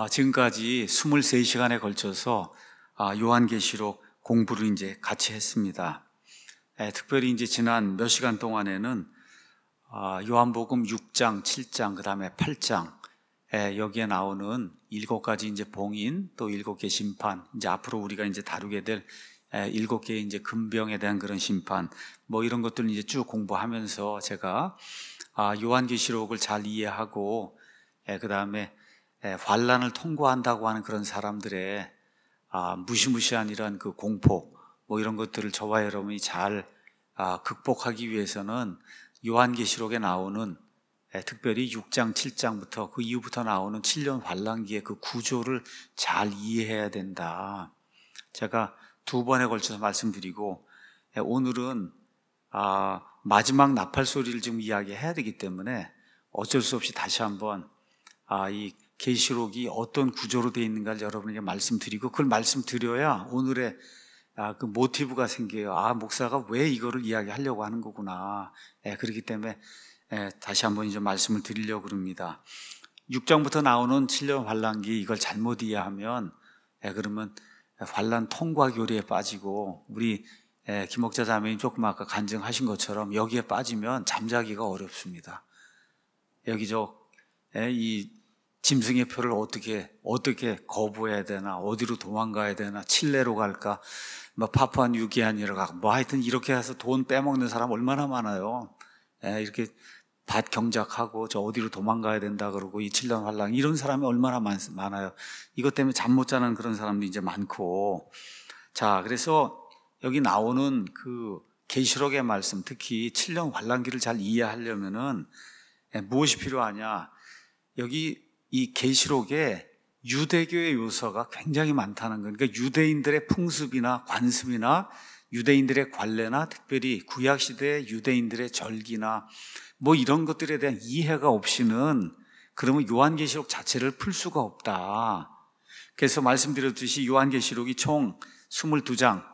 아, 지금까지 23시간에 걸쳐서 아, 요한계시록 공부를 이제 같이 했습니다. 예, 특별히 이제 지난 몇 시간 동안에는 아, 요한복음 6장, 7장, 그 다음에 8장, 예, 여기에 나오는 일곱 가지 이제 봉인, 또 일곱 개 심판, 이제 앞으로 우리가 이제 다루게 될 예, 일곱 개의 이제 금병에 대한 그런 심판, 뭐 이런 것들을 이제 쭉 공부하면서 제가 요한계시록을 잘 이해하고, 그 다음에 예, 환란을 통과한다고 하는 그런 사람들의 아, 무시무시한 이런 그 공포 뭐 이런 것들을 저와 여러분이 잘 아, 극복하기 위해서는 요한계시록에 나오는 에, 예, 특별히 6장, 7장부터 그 이후부터 나오는 7년 환란기의그 구조를 잘 이해해야 된다. 제가 두 번에 걸쳐서 말씀드리고 에, 예, 오늘은 아, 마지막 나팔 소리를 지금 이야기해야 되기 때문에 어쩔 수 없이 다시 한번 아, 이 계시록이 어떤 구조로 되어 있는가를 여러분에게 말씀드리고 그걸 말씀드려야 오늘의 아, 그 모티브가 생겨요. 아 목사가 왜 이거를 이야기하려고 하는 거구나. 예, 그렇기 때문에 예, 다시 한번 좀 말씀을 드리려고 그럽니다. 6장부터 나오는 7년 환란기 이걸 잘못 이해하면 예, 그러면 환란 통과 교리에 빠지고 우리 예, 김옥자 자매님 조금 아까 간증하신 것처럼 여기에 빠지면 잠자기가 어렵습니다. 여기저 예, 이 짐승의 표를 어떻게 어떻게 거부해야 되나 어디로 도망가야 되나 칠레로 갈까 뭐 파푸안 유기안이라 가고 뭐 하여튼 이렇게 해서 돈 빼먹는 사람 얼마나 많아요. 에, 예, 이렇게 밭 경작하고 저 어디로 도망가야 된다 그러고 이 칠년 활랑 이런 사람이 얼마나 많, 많아요. 이것 때문에 잠 못 자는 그런 사람도 이제 많고 자 그래서 여기 나오는 그 계시록의 말씀 특히 칠년 환란기를 잘 이해하려면은 예, 무엇이 필요하냐 여기 이 계시록에 유대교의 요소가 굉장히 많다는 거. 그러니까 유대인들의 풍습이나 관습이나 유대인들의 관례나 특별히 구약 시대 유대인들의 절기나 뭐 이런 것들에 대한 이해가 없이는 그러면 요한계시록 자체를 풀 수가 없다. 그래서 말씀드렸듯이 요한계시록이 총 22장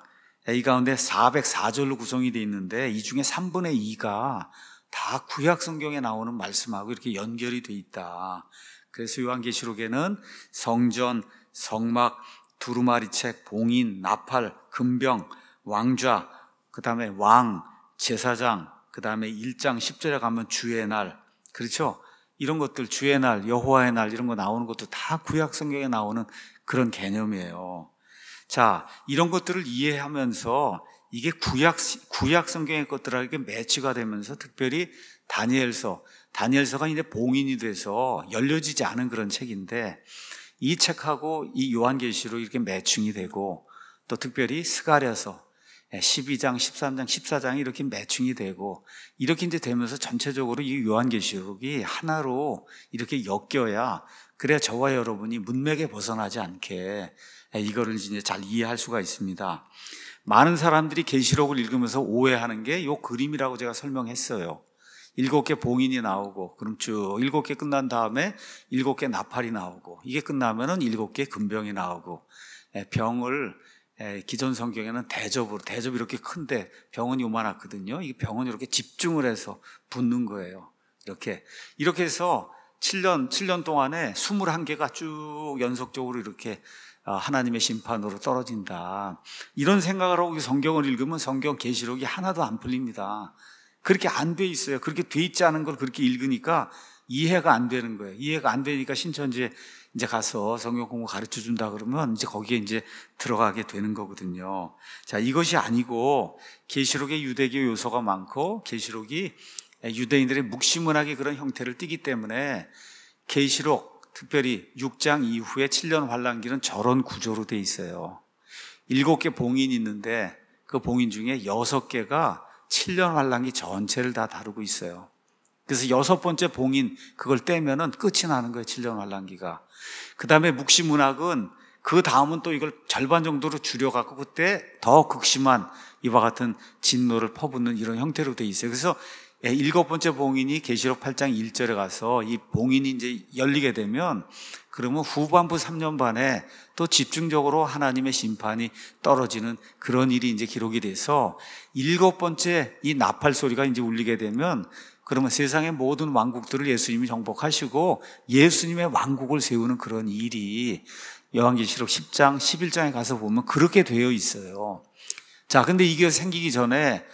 A 가운데 404절로 구성이 되어 있는데 이 중에 3분의 2가 다 구약 성경에 나오는 말씀하고 이렇게 연결이 돼 있다. 그래서 요한계시록에는 성전, 성막, 두루마리책, 봉인, 나팔, 금병, 왕좌, 그 다음에 왕, 제사장, 그 다음에 1장 10절에 가면 주의 날, 그렇죠? 이런 것들 주의 날, 여호와의 날 이런 거 나오는 것도 다 구약 성경에 나오는 그런 개념이에요. 자, 이런 것들을 이해하면서 이게 구약 구약 성경의 것들에고 매치가 되면서 특별히 다니엘서 다니엘서가 이제 봉인이 돼서 열려지지 않은 그런 책인데 이 책하고 이 요한계시로 이렇게 매칭이 되고 또 특별히 스가랴서 12장, 13장, 14장이 이렇게 매칭이 되고 이렇게 이제 되면서 전체적으로 이 요한계시록이 하나로 이렇게 엮여야 그래야 저와 여러분이 문맥에 벗어나지 않게 예, 이거를 이제 잘 이해할 수가 있습니다. 많은 사람들이 계시록을 읽으면서 오해하는 게 요 그림이라고 제가 설명했어요. 일곱 개 봉인이 나오고 그럼 쭉 일곱 개 끝난 다음에 일곱 개 나팔이 나오고 이게 끝나면은 일곱 개 금병이 나오고 예, 병을 예, 기존 성경에는 대접으로 대접 이렇게 큰데 병은 요만하거든요. 이 병은 이렇게 집중을 해서 붙는 거예요. 이렇게 이렇게 해서 7년 7년 동안에 21개가 쭉 연속적으로 이렇게 아, 하나님의 심판으로 떨어진다. 이런 생각을 하고 성경을 읽으면 성경 계시록이 하나도 안 풀립니다. 그렇게 안 돼 있어요. 그렇게 돼 있지 않은 걸 그렇게 읽으니까 이해가 안 되는 거예요. 이해가 안 되니까 신천지에 이제 가서 성경 공부 가르쳐 준다 그러면 이제 거기에 이제 들어가게 되는 거거든요. 자, 이것이 아니고 계시록에 유대교 요소가 많고 계시록이 유대인들의 묵시문학의 그런 형태를 띠기 때문에 계시록 특별히 6장 이후에 7년 환란기는 저런 구조로 돼 있어요. 7개 봉인이 있는데 그 봉인 중에 6개가 7년 환란기 전체를 다 다루고 있어요. 그래서 여섯 번째 봉인 그걸 떼면은 끝이 나는 거예요. 7년 환란기가. 그다음에 묵시문학은 그 다음은 또 이걸 절반 정도로 줄여갖고 그때 더 극심한 이와 같은 진노를 퍼붓는 이런 형태로 돼 있어요. 그래서 예, 일곱 번째 봉인이 계시록 8장 1절에 가서 이 봉인이 이제 열리게 되면 그러면 후반부 3년 반에 또 집중적으로 하나님의 심판이 떨어지는 그런 일이 이제 기록이 돼서 일곱 번째 이 나팔 소리가 이제 울리게 되면 그러면 세상의 모든 왕국들을 예수님이 정복하시고 예수님의 왕국을 세우는 그런 일이 여왕계시록 10장 11장에 가서 보면 그렇게 되어 있어요. 자, 근데 이게 생기기 전에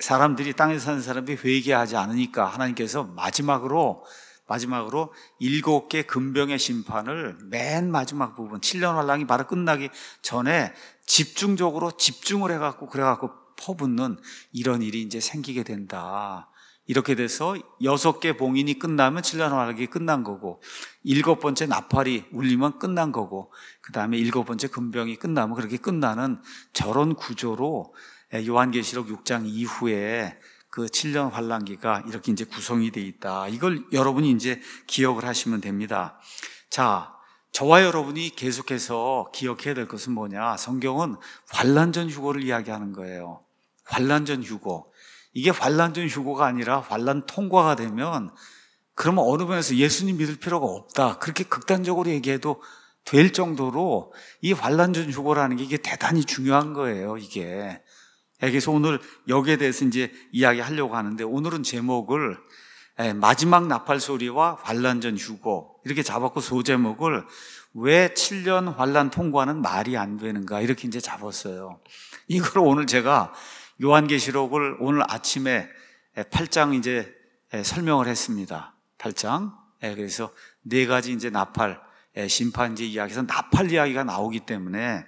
사람들이 땅에 사는 사람이 회개하지 않으니까 하나님께서 마지막으로 마지막으로 일곱 개 금병의 심판을 맨 마지막 부분 7년 환랑이 바로 끝나기 전에 집중적으로 집중을 해 갖고 그래 갖고 퍼붓는 이런 일이 이제 생기게 된다. 이렇게 돼서 여섯 개 봉인이 끝나면 7년 활약이 끝난 거고, 일곱 번째 나팔이 울리면 끝난 거고, 그 다음에 일곱 번째 금병이 끝나면 그렇게 끝나는 저런 구조로 예, 요한계시록 6장 이후에 그 7년 환란기가 이렇게 이제 구성이 돼 있다. 이걸 여러분이 이제 기억을 하시면 됩니다. 자, 저와 여러분이 계속해서 기억해야 될 것은 뭐냐? 성경은 환란전 휴고를 이야기하는 거예요. 환란전 휴고. 이게 환란전 휴고가 아니라 환란 통과가 되면 그러면 어느 면에서 예수님 믿을 필요가 없다. 그렇게 극단적으로 얘기해도 될 정도로 이 환란전 휴고라는 게 이게 대단히 중요한 거예요. 이게 그래서 오늘 여기에 대해서 이제 이야기하려고 하는데 오늘은 제목을 예, 마지막 나팔 소리와 환란 전 휴고 이렇게 잡았고 소제목을 왜 7년 환란 통과는 말이 안 되는가 이렇게 이제 잡았어요. 이걸 오늘 제가 요한계시록을 오늘 아침에 8장 예, 이제 예, 설명을 했습니다. 8장. 그래서 네 가지 이제 나팔 심판지 이야기에서 나팔 이야기가 나오기 때문에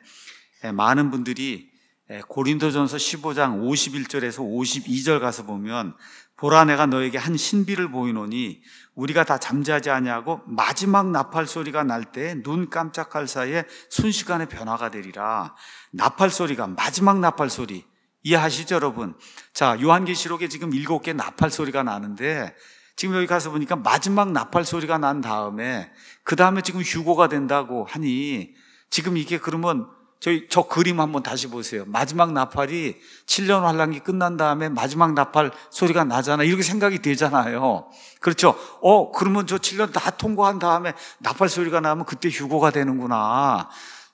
많은 분들이 예, 고린도전서 15장 51절에서 52절 가서 보면 보라 내가 너에게 한 신비를 보이노니 우리가 다 잠자지 아니하고 마지막 나팔 소리가 날 때 눈 깜짝할 사이에 순식간에 변화가 되리라. 나팔 소리가 마지막 나팔 소리 이해하시죠 여러분? 자 요한계시록에 지금 일곱 개 나팔 소리가 나는데 지금 여기 가서 보니까 마지막 나팔 소리가 난 다음에 그 다음에 지금 휴고가 된다고 하니 지금 이게 그러면 저희 저 그림 한번 다시 보세요. 마지막 나팔이 7년 환란기 끝난 다음에 마지막 나팔 소리가 나잖아. 이렇게 생각이 되잖아요. 그렇죠? 어, 그러면 저 7년 다 통과한 다음에 나팔 소리가 나면 그때 휴고가 되는구나.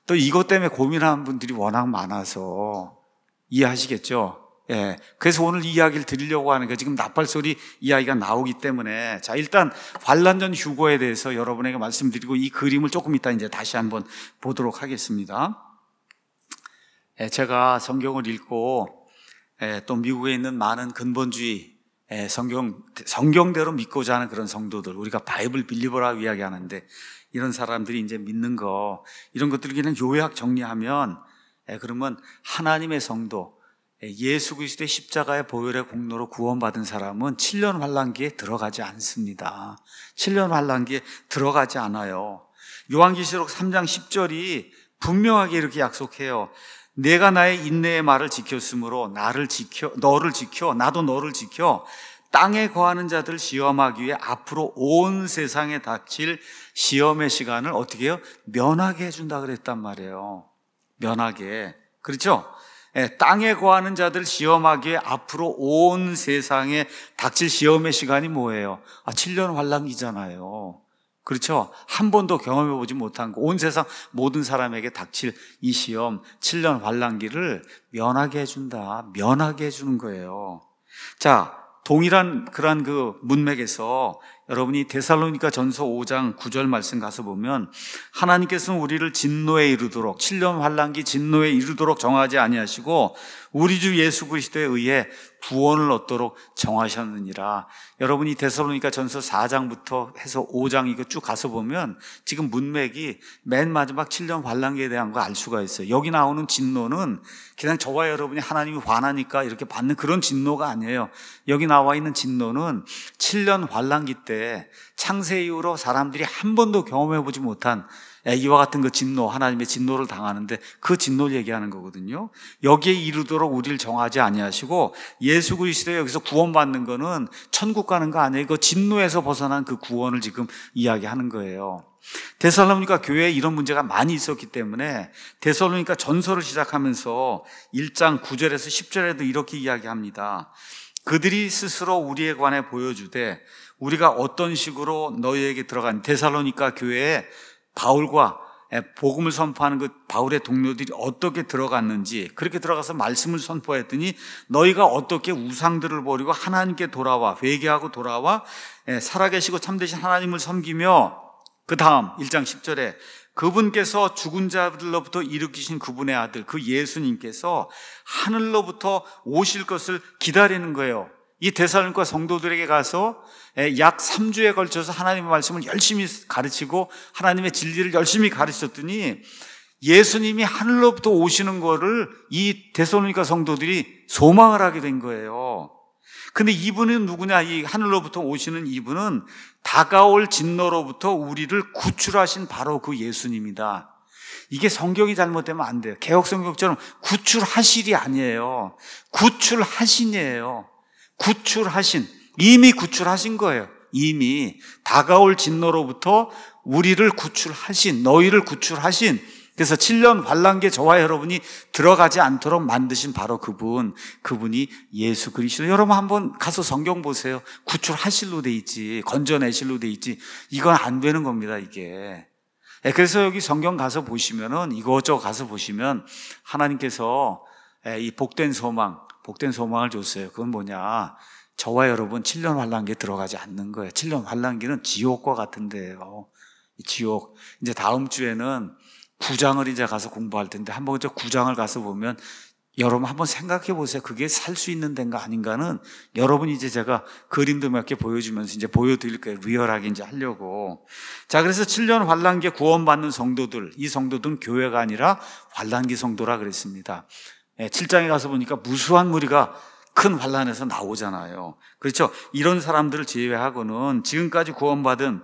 또 이것 때문에 고민하는 분들이 워낙 많아서 이해하시겠죠? 예. 그래서 오늘 이야기를 드리려고 하는 게 지금 나팔 소리 이야기가 나오기 때문에 자, 일단 관란전 휴고에 대해서 여러분에게 말씀드리고 이 그림을 조금 이따 이제 다시 한번 보도록 하겠습니다. 예, 제가 성경을 읽고 예, 또 미국에 있는 많은 근본주의 예, 성경 성경대로 믿고자 하는 그런 성도들 우리가 바이블 빌리버라고 이야기하는데 이런 사람들이 이제 믿는 거 이런 것들을 그냥 요약 정리하면 그러면 하나님의 성도 예수 그리스도의 십자가의 보혈의 공로로 구원받은 사람은 7년 환란기에 들어가지 않습니다. 7년 환란기에 들어가지 않아요. 요한계시록 3장 10절이 분명하게 이렇게 약속해요. 내가 나의 인내의 말을 지켰으므로 나를 지켜 너를 지켜 나도 너를 지켜 땅에 거하는 자들 시험하기 위해 앞으로 온 세상에 닥칠 시험의 시간을 어떻게 해요? 면하게 해준다 그랬단 말이에요. 면하게. 그렇죠? 예, 땅에 거하는 자들 시험하기 위해 앞으로 온 세상에 닥칠 시험의 시간이 뭐예요? 아, 7년 환란기잖아요. 그렇죠? 한 번도 경험해 보지 못한 온 세상 모든 사람에게 닥칠 이 시험, 7년 환란기를 면하게 해준다. 면하게 해주는 거예요. 자, 동일한 그러그 문맥에서 여러분이 데살로니가 전서 5장 9절 말씀 가서 보면 하나님께서는 우리를 진노에 이르도록 7년 환란기 진노에 이르도록 정하지 아니하시고 우리 주 예수 그리스도에 의해 구원을 얻도록 정하셨느니라. 여러분이 대서로니까 전서 4장부터 해서 5장 이거 쭉 가서 보면 지금 문맥이 맨 마지막 7년 환란기에 대한 거 알 수가 있어요. 여기 나오는 진노는 그냥 저와 여러분이 하나님이 화나니까 이렇게 받는 그런 진노가 아니에요. 여기 나와 있는 진노는 7년 환란기때 창세 이후로 사람들이 한 번도 경험해 보지 못한 애기와 같은 그 진노, 하나님의 진노를 당하는데 그 진노를 얘기하는 거거든요. 여기에 이르도록 우리를 정하지 아니하시고 예수 그리스도에 여기서 구원받는 거는 천국 가는 거 아니에요. 그 진노에서 벗어난 그 구원을 지금 이야기하는 거예요. 대살로니가 교회에 이런 문제가 많이 있었기 때문에 대살로니가전설을 시작하면서 1장 9절에서 10절에도 이렇게 이야기합니다. 그들이 스스로 우리에 관해 보여주되 우리가 어떤 식으로 너희에게 들어간 대살로니가 교회에 바울과 예, 복음을 선포하는 그 바울의 동료들이 어떻게 들어갔는지 그렇게 들어가서 말씀을 선포했더니 너희가 어떻게 우상들을 버리고 하나님께 돌아와 회개하고 돌아와 예, 살아계시고 참되신 하나님을 섬기며 그 다음 1장 10절에 그분께서 죽은 자들로부터 일으키신 그분의 아들 그 예수님께서 하늘로부터 오실 것을 기다리는 거예요. 이 대살론과 성도들에게 가서 약 3주에 걸쳐서 하나님의 말씀을 열심히 가르치고 하나님의 진리를 열심히 가르쳤더니 예수님이 하늘로부터 오시는 거를 이 대살로니가 성도들이 소망을 하게 된 거예요. 근데 이분은 누구냐? 이 하늘로부터 오시는 이분은 다가올 진노로부터 우리를 구출하신 바로 그 예수님이다. 이게 성경이 잘못되면 안 돼요. 개혁성경처럼 구출하실이 아니에요. 구출하신이에요. 구출하신, 이미 구출하신 거예요. 이미 다가올 진노로부터 우리를 구출하신, 너희를 구출하신, 그래서 7년 반란람계 저와 여러분이 들어가지 않도록 만드신 바로 그분, 그분이 예수 그리스도. 여러분 한번 가서 성경 보세요. 구출하실로 돼 있지, 건져내실로 돼 있지. 이건 안 되는 겁니다, 이게. 예, 그래서 여기 성경 가서 보시면은 이것저것 가서 보시면 하나님께서 예, 이 복된 소망, 복된 소망을 줬어요. 그건 뭐냐? 저와 여러분 7년 환란기에 들어가지 않는 거예요. 7년 환란기는 지옥과 같은데요. 지옥. 이제 다음 주에는 구장을 이제 가서 공부할 텐데 한번 저 구장을 가서 보면 여러분 한번 생각해 보세요. 그게 살 수 있는 데인가 아닌가는 여러분 이제 제가 그림도 몇 개 보여주면서 이제 보여드릴 거예요. 리얼하게 이제 하려고. 자, 그래서 7년 환란기에 구원받는 성도들, 이 성도들은 교회가 아니라 환란기 성도라 그랬습니다. 7장에 예, 가서 보니까 무수한 무리가 큰 환란에서 나오잖아요. 그렇죠? 이런 사람들을 제외하고는 지금까지 구원받은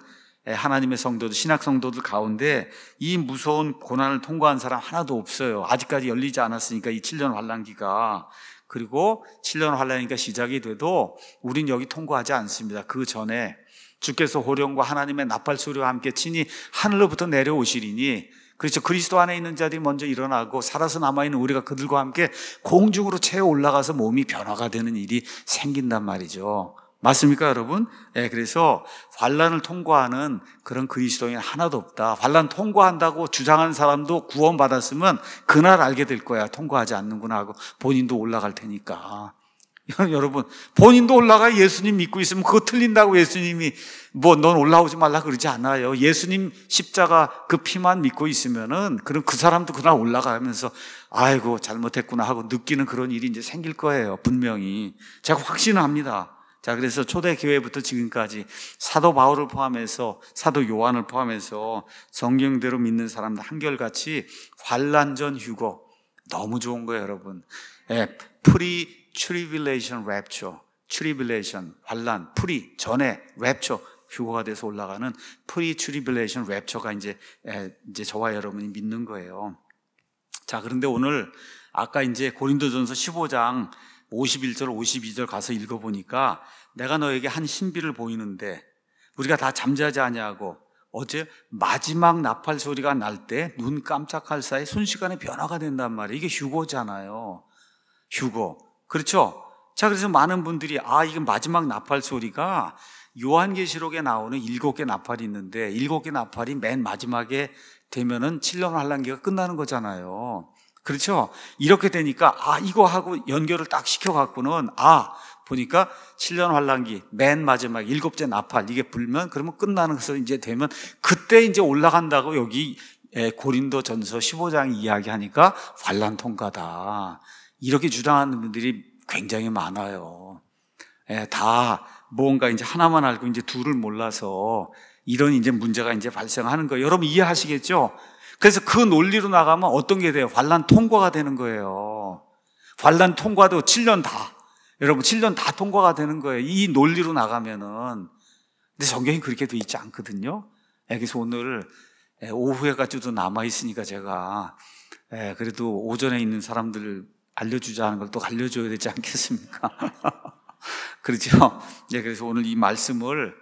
예, 하나님의 성도들, 신학 성도들 가운데 이 무서운 고난을 통과한 사람 하나도 없어요. 아직까지 열리지 않았으니까 이 7년 환란기가 그리고 7년 환란이니까 시작이 돼도 우린 여기 통과하지 않습니다. 그 전에 주께서 호령과 하나님의 나팔 소리와 함께 친히 하늘로부터 내려오시리니 그렇죠. 그리스도 안에 있는 자들이 먼저 일어나고 살아서 남아있는 우리가 그들과 함께 공중으로 채워 올라가서 몸이 변화가 되는 일이 생긴단 말이죠. 맞습니까, 여러분? 예, 네, 그래서 환란을 통과하는 그런 그리스도인 하나도 없다. 환란 통과한다고 주장한 사람도 구원받았으면 그날 알게 될 거야. 통과하지 않는구나 하고 본인도 올라갈 테니까. 여러분, 본인도 올라가 예수님 믿고 있으면 그거 틀린다고 예수님이 뭐 넌 올라오지 말라 그러지 않아요. 예수님 십자가 그 피만 믿고 있으면은 그럼 그 사람도 그날 올라가면서 아이고 잘못했구나 하고 느끼는 그런 일이 이제 생길 거예요. 분명히. 제가 확신합니다. 자, 그래서 초대교회부터 지금까지 사도 바울을 포함해서 사도 요한을 포함해서 성경대로 믿는 사람들 한결같이 환란전 휴거 너무 좋은 거예요, 여러분. 예, 프리 tribulation rapture, tribulation, 환란, 프리, 전에, rapture, 휴거가 돼서 올라가는 프리 트리블레이션 랩처가 이제 에, 이제 저와 여러분이 믿는 거예요. 자, 그런데 오늘 아까 이제 고린도전서 15장 51절 52절 가서 읽어 보니까 내가 너에게 한 신비를 보이는데 우리가 다 잠자지 아니하고 어제 마지막 나팔 소리가 날 때 눈 깜짝할 사이 순식간에 변화가 된단 말이에요. 이게 휴거잖아요. 휴거. 그렇죠? 자, 그래서 많은 분들이 아, 이건 마지막 나팔 소리가 요한계시록에 나오는 일곱 개 나팔이 있는데 일곱 개 나팔이 맨 마지막에 되면은 7년 환란기가 끝나는 거잖아요. 그렇죠? 이렇게 되니까 아, 이거 하고 연결을 딱 시켜 갖고는 아, 보니까 7년 환란기 맨 마지막 일곱째 나팔 이게 불면 그러면 끝나는 것을 이제 되면 그때 이제 올라간다고 여기 고린도 전서 15장 이야기하니까 환란 통과다. 이렇게 주장하는 분들이 굉장히 많아요. 예, 다 뭔가 이제 하나만 알고 이제 둘을 몰라서 이런 이제 문제가 이제 발생하는 거예요. 여러분 이해하시겠죠? 그래서 그 논리로 나가면 어떤 게 돼요? 환란 통과가 되는 거예요. 환란 통과도 7년 다. 여러분 7년 다 통과가 되는 거예요. 이 논리로 나가면은. 근데 성경이 그렇게 돼 있지 않거든요. 예, 그래서 오늘 예, 오후에까지도 남아 있으니까 제가 예, 그래도 오전에 있는 사람들 알려주자 하는 걸 또 알려줘야 되지 않겠습니까? 그렇죠? 예, 그래서 오늘 이 말씀을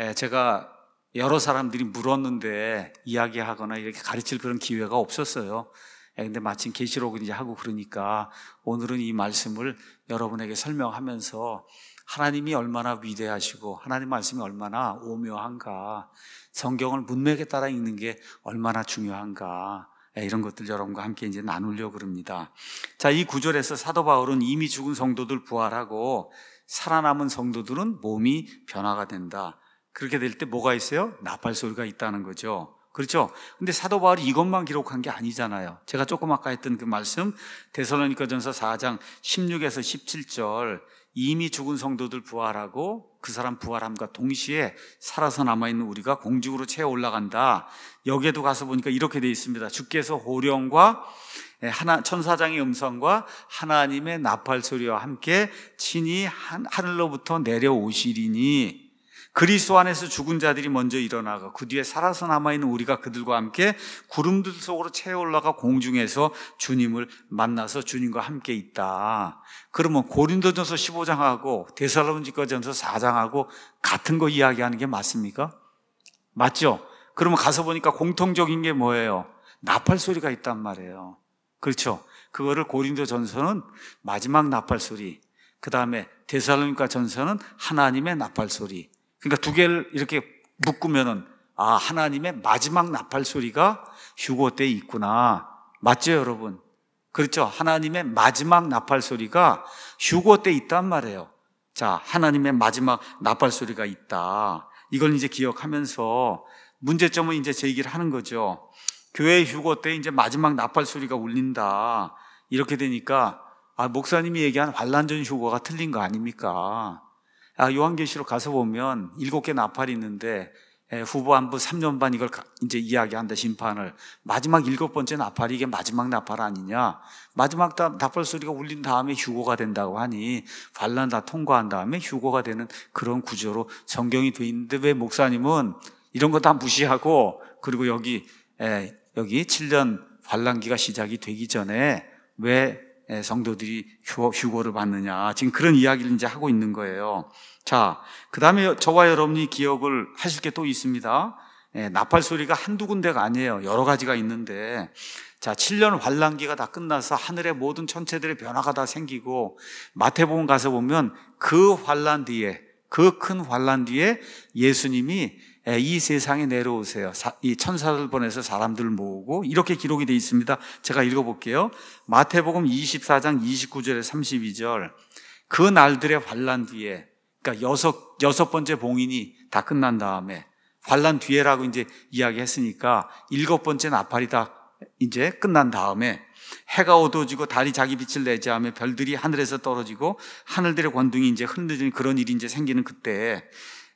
예, 제가 여러 사람들이 물었는데 이야기하거나 이렇게 가르칠 그런 기회가 없었어요. 예, 근데 마침 계시록을 이제 하고 그러니까 오늘은 이 말씀을 여러분에게 설명하면서 하나님이 얼마나 위대하시고 하나님 말씀이 얼마나 오묘한가 성경을 문맥에 따라 읽는 게 얼마나 중요한가 예, 이런 것들 여러분과 함께 이제 나누려고 그럽니다. 자, 이 구절에서 사도 바울은 이미 죽은 성도들 부활하고 살아남은 성도들은 몸이 변화가 된다. 그렇게 될 때 뭐가 있어요? 나팔 소리가 있다는 거죠. 그렇죠? 근데 사도 바울이 이것만 기록한 게 아니잖아요. 제가 조금 아까 했던 그 말씀, 데살로니가전서 4장 16에서 17절 이미 죽은 성도들 부활하고 그 사람 부활함과 동시에 살아서 남아있는 우리가 공중으로 채워 올라간다. 여기에도 가서 보니까 이렇게 돼 있습니다. 주께서 호령과 예, 하나, 천사장의 음성과 하나님의 나팔 소리와 함께 친히 하늘로부터 내려오시리니 그리스도 안에서 죽은 자들이 먼저 일어나고그 뒤에 살아서 남아있는 우리가 그들과 함께 구름들 속으로 채워 올라가 공중에서 주님을 만나서 주님과 함께 있다. 그러면 고린도전서 15장하고 데살로니가전서 4장하고 같은 거 이야기하는 게 맞습니까? 맞죠? 그러면 가서 보니까 공통적인 게 뭐예요? 나팔 소리가 있단 말이에요. 그렇죠? 그거를 고린도 전서는 마지막 나팔 소리, 그 다음에 데살로니가 전서는 하나님의 나팔 소리, 그러니까 두 개를 이렇게 묶으면은 아, 하나님의 마지막 나팔 소리가 휴고 때에 있구나. 맞죠, 여러분? 그렇죠. 하나님의 마지막 나팔 소리가 휴고 때 있단 말이에요. 자, 하나님의 마지막 나팔 소리가 있다. 이걸 이제 기억하면서 문제점은 이제 제기를 하는 거죠. 교회 휴고 때 이제 마지막 나팔 소리가 울린다. 이렇게 되니까 아, 목사님이 얘기한 환란전 휴고가 틀린 거 아닙니까? 아, 요한계시록 가서 보면 일곱 개 나팔이 있는데 예, 후보 한부 3년 반 이걸 이제 이야기한다 심판을 마지막 일곱 번째 나팔이 이게 마지막 나팔 아니냐 마지막 다, 나팔 소리가 울린 다음에 휴고가 된다고 하니 반란 다 통과한 다음에 휴고가 되는 그런 구조로 성경이 돼 있는데 왜 목사님은 이런 거 다 무시하고 그리고 여기 예, 여기 7년 반란기가 시작이 되기 전에 왜 예, 성도들이 휴거, 를 받느냐. 아, 지금 그런 이야기를 이제 하고 있는 거예요. 자, 그 다음에 저와 여러분이 기억을 하실 게 또 있습니다. 예, 나팔 소리가 한두 군데가 아니에요. 여러 가지가 있는데. 자, 7년 환란기가 다 끝나서 하늘의 모든 천체들의 변화가 다 생기고 마태복음 가서 보면 그 환란 뒤에 그 큰 환란 뒤에 예수님이 예, 이 세상에 내려오세요. 이 천사들 보내서 사람들 을 모으고 이렇게 기록이 되어 있습니다. 제가 읽어볼게요. 마태복음 24장 29절에 32절. 그 날들의 환란 뒤에, 그러니까 여섯 여섯 번째 봉인이 다 끝난 다음에 환란 뒤에라고 이제 이야기했으니까 일곱 번째 나팔이 다 이제 끝난 다음에 해가 어두워지고 달이 자기 빛을 내지 않으며 별들이 하늘에서 떨어지고 하늘들의 권둥이 이제 흔들리는 그런 일이 이제 생기는 그때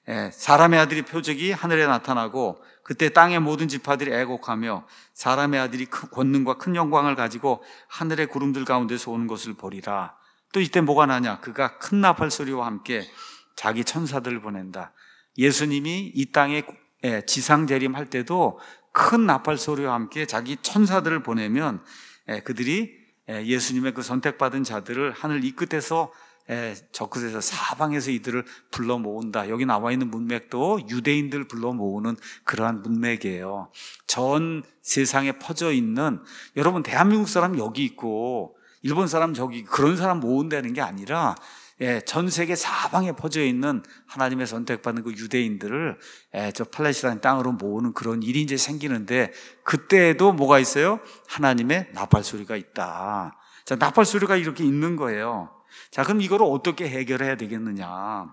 예, 사람의 아들이 표적이 하늘에 나타나고 그때 땅의 모든 지파들이 애곡하며 사람의 아들이 큰 권능과 큰 영광을 가지고 하늘의 구름들 가운데서 오는 것을 보리라. 또 이때 뭐가 나냐? 그가 큰 나팔 소리와 함께 자기 천사들을 보낸다. 예수님이 이 땅에 예, 지상 재림할 때도 큰 나팔 소리와 함께 자기 천사들을 보내면 예, 그들이 예수님의 그 선택받은 자들을 하늘 이 끝에서 예, 적그에서 사방에서 이들을 불러 모은다. 여기 나와 있는 문맥도 유대인들 불러 모으는 그러한 문맥이에요. 전 세상에 퍼져 있는 여러분 대한민국 사람 여기 있고 일본 사람 저기 그런 사람 모은다는 게 아니라 예, 전 세계 사방에 퍼져 있는 하나님의 선택받는 그 유대인들을 예, 저 팔레스타인 땅으로 모으는 그런 일이 이제 생기는데 그때에도 뭐가 있어요? 하나님의 나팔 소리가 있다. 자, 나팔 소리가 이렇게 있는 거예요. 자, 그럼 이걸 어떻게 해결해야 되겠느냐?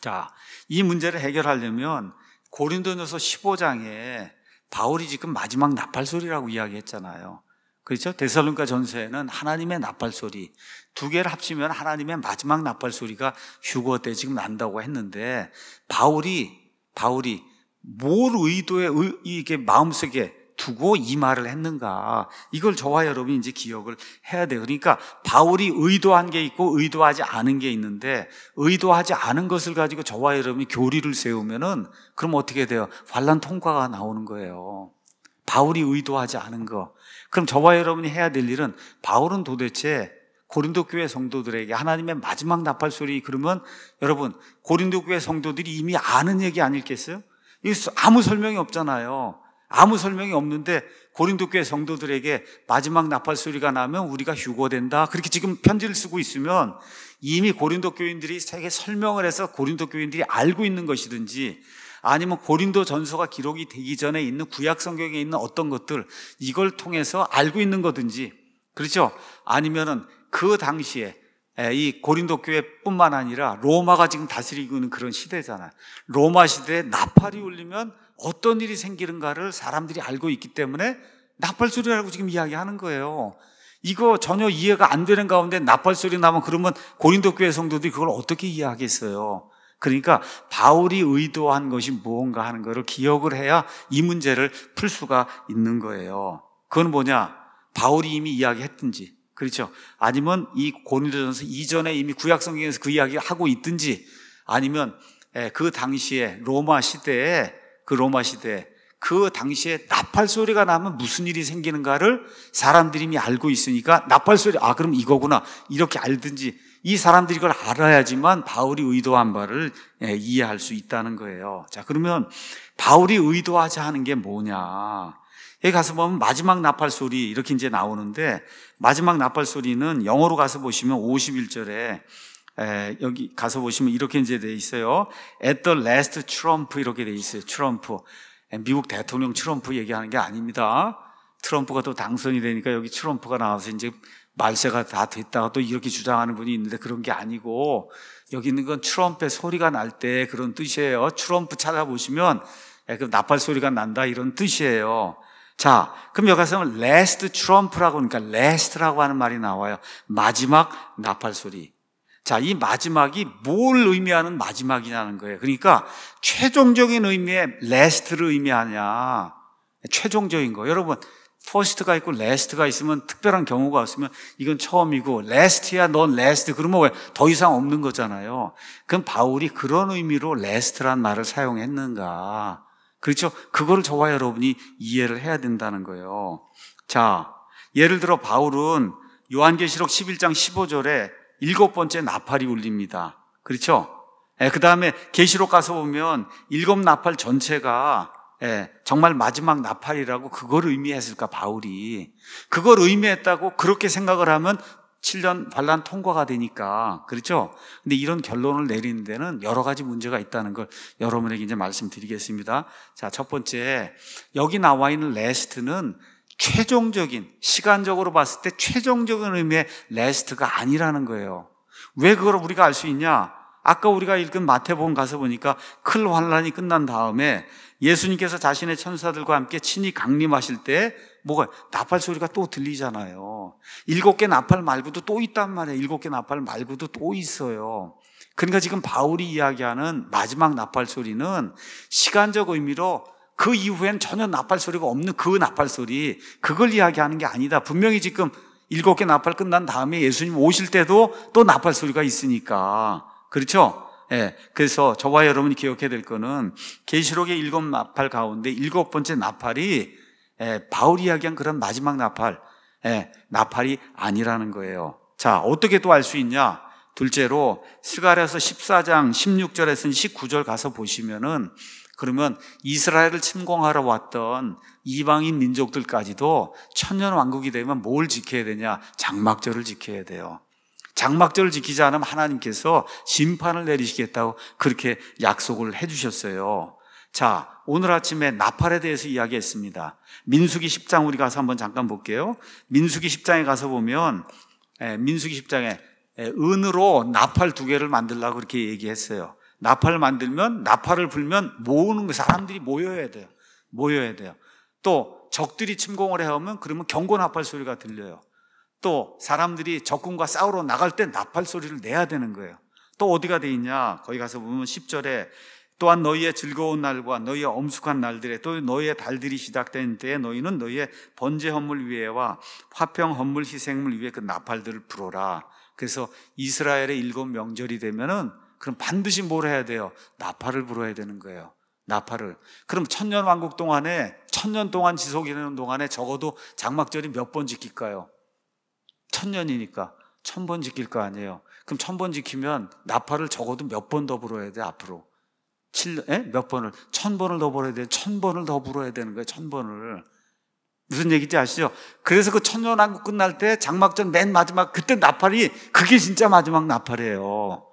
자, 이 문제를 해결하려면 고린도전서 15장에 바울이 지금 마지막 나팔 소리라고 이야기했잖아요. 그렇죠? 데살론가 전세에는 하나님의 나팔 소리 두 개를 합치면 하나님의 마지막 나팔 소리가 휴거 때 지금 난다고 했는데 바울이 바울이 뭘 의도해 이게 마음속에 두고 이 말을 했는가? 이걸 저와 여러분이 이제 기억을 해야 돼요. 그러니까 바울이 의도한 게 있고 의도하지 않은 게 있는데 의도하지 않은 것을 가지고 저와 여러분이 교리를 세우면은 그럼 어떻게 돼요? 환란 통과가 나오는 거예요. 바울이 의도하지 않은 거. 그럼 저와 여러분이 해야 될 일은 바울은 도대체 고린도 교회 성도들에게 하나님의 마지막 나팔 소리 그러면 여러분 고린도 교회 성도들이 이미 아는 얘기 아닐겠어요? 이 아무 설명이 없잖아요. 아무 설명이 없는데 고린도 교회 성도들에게 마지막 나팔 소리가 나면 우리가 휴거된다. 그렇게 지금 편지를 쓰고 있으면 이미 고린도 교인들이 세계 설명을 해서 고린도 교인들이 알고 있는 것이든지 아니면 고린도 전서가 기록이 되기 전에 있는 구약 성경에 있는 어떤 것들 이걸 통해서 알고 있는 거든지 그렇죠? 아니면은 그 당시에 이 고린도 교회뿐만 아니라 로마가 지금 다스리고 있는 그런 시대잖아요. 로마 시대에 나팔이 울리면 어떤 일이 생기는가를 사람들이 알고 있기 때문에 나팔소리라고 지금 이야기하는 거예요. 이거 전혀 이해가 안 되는 가운데 나팔소리 나면 그러면 고린도 교회 성도들이 그걸 어떻게 이해하겠어요? 그러니까 바울이 의도한 것이 무언가 하는 것을 기억을 해야 이 문제를 풀 수가 있는 거예요. 그건 뭐냐? 바울이 이미 이야기했든지, 그렇죠? 아니면 이 고린도전서 이전에 이미 구약성경에서 그 이야기 하고 있든지, 아니면 예, 그 당시에 로마 시대에 그 로마 시대 그 당시에 나팔 소리가 나면 무슨 일이 생기는가를 사람들이 이미 알고 있으니까 나팔 소리 아 그럼 이거구나 이렇게 알든지 이 사람들이 이걸 알아야지만 바울이 의도한 바를 예, 이해할 수 있다는 거예요. 자 그러면 바울이 의도하자 하는 게 뭐냐? 여기 가서 보면 마지막 나팔 소리 이렇게 이제 나오는데 마지막 나팔 소리는 영어로 가서 보시면 51절에 여기 가서 보시면 이렇게 이제 돼 있어요. At the last Trump 이렇게 돼 있어요. 트럼프. 미국 대통령 트럼프 얘기하는 게 아닙니다. 트럼프가 또 당선이 되니까 여기 트럼프가 나와서 이제 말세가 다 됐다가 또 이렇게 주장하는 분이 있는데 그런 게 아니고 여기 있는 건 트럼프의 소리가 날 때 그런 뜻이에요. 트럼프 찾아보시면 그 나팔 소리가 난다 이런 뜻이에요. 자, 그럼 여기 가서 last 트럼프라고 그러니까 last라고 하는 말이 나와요. 마지막 나팔 소리. 자, 이 마지막이 뭘 의미하는 마지막이냐는 거예요. 그러니까 최종적인 의미의 레스트를 의미하냐. 최종적인 거. 여러분, 퍼스트가 있고 레스트가 있으면 특별한 경우가 없으면 이건 처음이고 레스트야 넌 레스트 그러면 왜 더 이상 없는 거잖아요. 그럼 바울이 그런 의미로 레스트란 말을 사용했는가? 그렇죠? 그거를 저와 여러분이 이해를 해야 된다는 거예요. 자, 예를 들어 바울은 요한계시록 11장 15절에 일곱 번째 나팔이 울립니다. 그렇죠? 예, 그 다음에 계시록 가서 보면 일곱 나팔 전체가 예, 정말 마지막 나팔이라고 그걸 의미했을까 바울이 그걸 의미했다고 그렇게 생각을 하면 7년 반란 통과가 되니까 그렇죠? 근데 이런 결론을 내리는 데는 여러 가지 문제가 있다는 걸 여러분에게 이제 말씀드리겠습니다. 자, 첫 번째 여기 나와 있는 레스트는 최종적인 시간적으로 봤을 때 최종적인 의미의 레스트가 아니라는 거예요. 왜 그걸 우리가 알 수 있냐? 아까 우리가 읽은 마태복음 가서 보니까 클 환란이 끝난 다음에 예수님께서 자신의 천사들과 함께 친히 강림하실 때 뭐가 나팔 소리가 또 들리잖아요. 일곱 개 나팔 말고도 또 있단 말이에요. 일곱 개 나팔 말고도 또 있어요. 그러니까 지금 바울이 이야기하는 마지막 나팔 소리는 시간적 의미로 그 이후엔 전혀 나팔 소리가 없는 그 나팔 소리 그걸 이야기하는 게 아니다. 분명히 지금 일곱 개 나팔 끝난 다음에 예수님 오실 때도 또 나팔 소리가 있으니까 그렇죠? 예. 그래서 저와 여러분이 기억해야 될 거는 계시록의 일곱 나팔 가운데 일곱 번째 나팔이 예, 바울 이야기한 그런 마지막 나팔, 예, 나팔이 아니라는 거예요. 자, 어떻게 또 알 수 있냐? 둘째로 스가랴서 14장 16절에서 19절 가서 보시면은 그러면 이스라엘을 침공하러 왔던 이방인 민족들까지도 천년 왕국이 되면 뭘 지켜야 되냐? 장막절을 지켜야 돼요. 장막절을 지키지 않으면 하나님께서 심판을 내리시겠다고 그렇게 약속을 해 주셨어요. 자, 오늘 아침에 나팔에 대해서 이야기했습니다. 민수기 10장 우리 가서 한번 잠깐 볼게요. 민수기 10장에 가서 보면 예, 민수기 10장에 예, 은으로 나팔 두 개를 만들라고 그렇게 얘기했어요. 나팔 만들면 나팔을 불면 모으는 거 사람들이 모여야 돼요. 모여야 돼요. 또 적들이 침공을 해오면 그러면 경고 나팔 소리가 들려요. 또 사람들이 적군과 싸우러 나갈 때 나팔 소리를 내야 되는 거예요. 또 어디가 돼 있냐? 거기 가서 보면 10절에 또한 너희의 즐거운 날과 너희의 엄숙한 날들에 또 너희의 달들이 시작된 때에 너희는 너희의 번제 헌물 위에와 화평 헌물 희생물 위에 그 나팔들을 불어라. 그래서 이스라엘의 일곱 명절이 되면은 그럼 반드시 뭘 해야 돼요? 나팔을 불어야 되는 거예요. 나팔을. 그럼 천년 왕국 동안에 천년 동안 지속이되는 동안에 적어도 장막절이 몇 번 지킬까요? 천년이니까 천번 지킬 거 아니에요. 그럼 천번 지키면 나팔을 적어도 몇 번 더 불어야 돼 앞으로. 7, 에? 몇 번을? 천 번을 더 불어야 돼. 천 번을 더 불어야 되는 거예요. 천 번을. 무슨 얘기인지 아시죠? 그래서 그 천년 왕국 끝날 때 장막전 맨 마지막 그때 나팔이 그게 진짜 마지막 나팔이에요.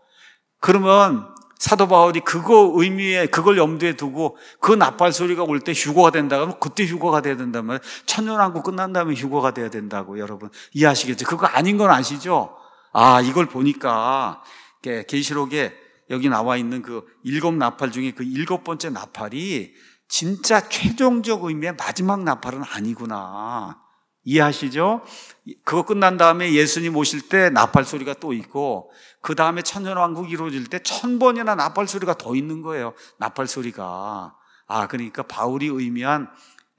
그러면 사도 바울이 그거 의미에 그걸 염두에 두고 그 나팔 소리가 올 때 휴거가 된다 그러면 그때 휴거가 돼야 된다면 천년왕국 끝난 다음에 휴거가 돼야 된다고 여러분 이해하시겠죠? 그거 아닌 건 아시죠? 아 이걸 보니까 계시록에 여기 나와 있는 그 일곱 나팔 중에 그 일곱 번째 나팔이 진짜 최종적 의미의 마지막 나팔은 아니구나. 이해하시죠? 그거 끝난 다음에 예수님 오실 때 나팔 소리가 또 있고 그 다음에 천년왕국이 이루어질 때 천번이나 나팔 소리가 더 있는 거예요. 나팔 소리가. 아, 그러니까 바울이 의미한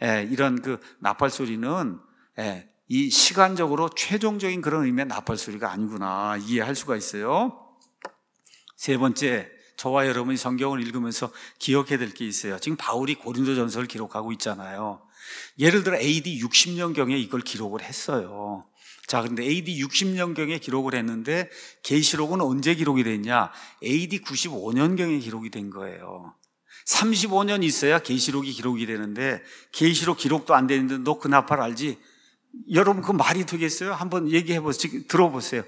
에, 예, 이런 그 나팔 소리는 에, 예, 이 시간적으로 최종적인 그런 의미의 나팔 소리가 아니구나 이해할 수가 있어요. 세 번째, 저와 여러분이 성경을 읽으면서 기억해야 될 게 있어요. 지금 바울이 고린도전서를 기록하고 있잖아요. 예를 들어 AD 60년경에 이걸 기록을 했어요. 자, 근데 AD 60년경에 기록을 했는데 계시록은 언제 기록이 됐냐? AD 95년경에 기록이 된 거예요. 35년 있어야 계시록이 기록이 되는데 계시록 기록도 안 되는데 너 그 나팔 알지? 여러분 그 말이 되겠어요? 한번 얘기해 보세요. 들어보세요.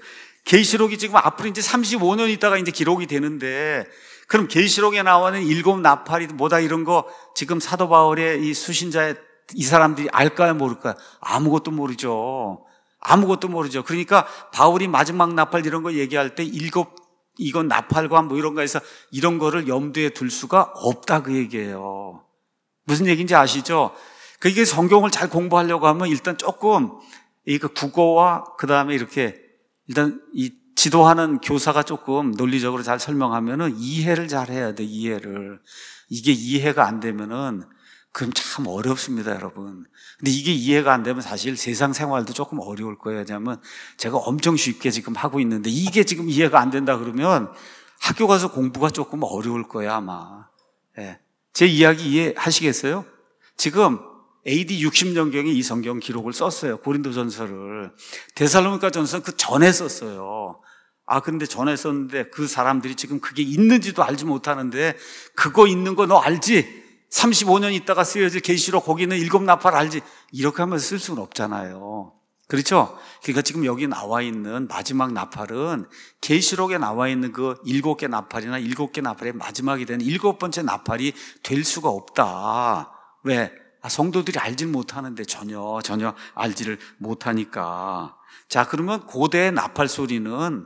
계시록이 지금 앞으로 이제 35년 있다가 이제 기록이 되는데 그럼 계시록에 나오는 일곱 나팔이 뭐다 이런 거 지금 사도 바울의 이 수신자의 이 사람들이 알까요 모를까요? 아무것도 모르죠. 아무것도 모르죠. 그러니까 바울이 마지막 나팔 이런 거 얘기할 때 일곱 이건 나팔과 뭐 이런 거 해서 이런 거를 염두에 둘 수가 없다 그 얘기예요. 무슨 얘기인지 아시죠? 그게 성경을 잘 공부하려고 하면 일단 조금 이 그 국어와 그 다음에 이렇게 일단 이 지도하는 교사가 조금 논리적으로 잘 설명하면은 이해를 잘 해야 돼 이해를 이게 이해가 안 되면은 그럼 참 어렵습니다, 여러분. 근데 이게 이해가 안 되면 사실 세상 생활도 조금 어려울 거예요. 왜냐하면 제가 엄청 쉽게 지금 하고 있는데 이게 지금 이해가 안 된다 그러면 학교 가서 공부가 조금 어려울 거예요, 아마. 예. 제 이야기 이해하시겠어요? 지금 AD 60년경에 이 성경 기록을 썼어요. 고린도 전설을대살로니카 전서 그 전에 썼어요. 아, 근데 전에 썼는데 그 사람들이 지금 그게 있는지도 알지 못하는데 그거 있는 거 너 알지? 35년 있다가 쓰여질 계시록 거기는 일곱 나팔 알지 이렇게 하면 쓸 수는 없잖아요. 그렇죠? 그러니까 지금 여기 나와 있는 마지막 나팔은 계시록에 나와 있는 그 일곱 개 나팔이나 일곱 개 나팔의 마지막이 되는 일곱 번째 나팔이 될 수가 없다. 왜? 아, 성도들이 알질 못하는데 전혀 전혀 알지를 못하니까. 자, 그러면 고대 나팔 소리는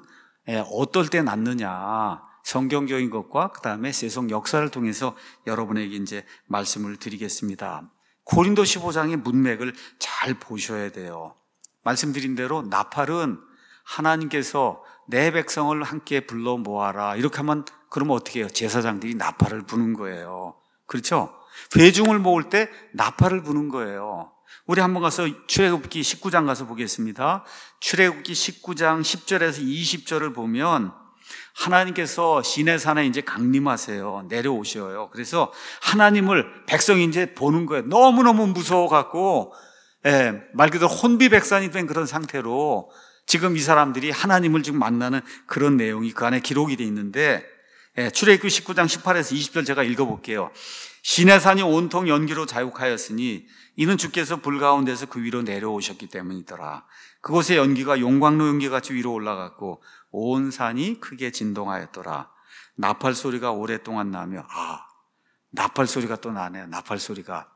예, 어떨 때 났느냐? 성경적인 것과 그 다음에 세속 역사를 통해서 여러분에게 이제 말씀을 드리겠습니다. 고린도 15장의 문맥을 잘 보셔야 돼요. 말씀드린 대로 나팔은 하나님께서 내 백성을 함께 불러 모아라. 이렇게 하면 그러면 어떻게 해요? 제사장들이 나팔을 부는 거예요. 그렇죠? 회중을 모을 때 나팔을 부는 거예요. 우리 한번 가서 출애굽기 19장 가서 보겠습니다. 출애굽기 19장 10절에서 20절을 보면 하나님께서 시내산에 이제 강림하세요. 내려오셔요. 그래서 하나님을 백성이 제 보는 거예요. 너무너무 무서워갖고, 예, 말 그대로 혼비백산이 된 그런 상태로 지금 이 사람들이 하나님을 지금 만나는 그런 내용이 그 안에 기록이 돼 있는데, 예, 출애굽 19장 18에서 20절 제가 읽어볼게요. 시내산이 온통 연기로 자욱하였으니 이는 주께서 불 가운데서 그 위로 내려오셨기 때문이더라. 그곳에 연기가 용광로 연기같이 위로 올라갔고 온 산이 크게 진동하였더라. 나팔 소리가 오랫동안 나며 아 나팔 소리가 또 나네요. 나팔 소리가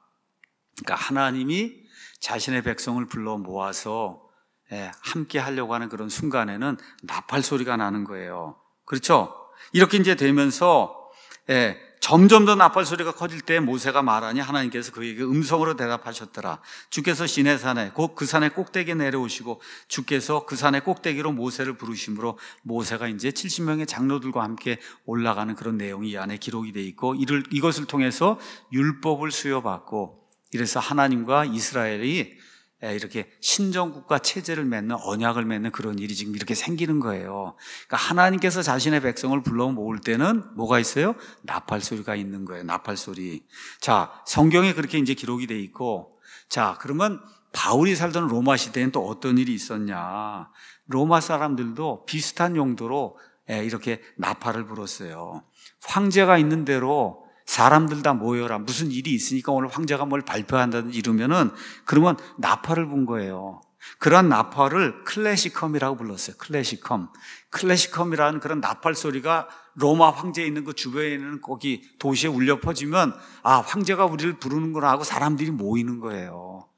그러니까 하나님이 자신의 백성을 불러 모아서 예, 함께 하려고 하는 그런 순간에는 나팔 소리가 나는 거예요. 그렇죠? 이렇게 이제 되면서 예, 점점 더 나팔 소리가 커질 때 모세가 말하니 하나님께서 그에게 음성으로 대답하셨더라. 주께서 시내 산에 곧 그 산의 꼭대기에 내려오시고 주께서 그 산의 꼭대기로 모세를 부르심으로 모세가 이제 70명의 장로들과 함께 올라가는 그런 내용이 이 안에 기록이 돼 있고 이를 이것을 통해서 율법을 수여받고 이래서 하나님과 이스라엘이 예, 이렇게 신정국가 체제를 맺는 언약을 맺는 그런 일이 지금 이렇게 생기는 거예요. 그러니까 하나님께서 자신의 백성을 불러 모을 때는 뭐가 있어요? 나팔 소리가 있는 거예요. 나팔 소리. 자, 성경에 그렇게 이제 기록이 돼 있고, 자, 그러면 바울이 살던 로마 시대에는또 어떤 일이 있었냐? 로마 사람들도 비슷한 용도로 예, 이렇게 나팔을 불었어요. 황제가 있는 대로 사람들 다 모여라. 무슨 일이 있으니까 오늘 황제가 뭘 발표한다든지 이러면은 그러면 나팔을 본 거예요. 그런 나팔을 클래시컴이라고 불렀어요. 클래시컴. 클래시컴이라는 그런 나팔 소리가 로마 황제에 있는 그 주변에 있는 거기 도시에 울려 퍼지면 아, 황제가 우리를 부르는구나 하고 사람들이 모이는 거예요.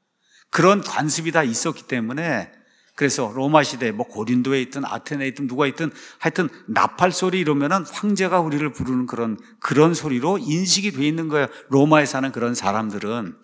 그런 관습이 다 있었기 때문에 그래서 로마 시대 뭐 고린도에 있든 아테네에 있든 누가 있든 하여튼 나팔 소리 이러면은 황제가 우리를 부르는 그런 그런 소리로 인식이 돼 있는 거예요. 로마에 사는 그런 사람들은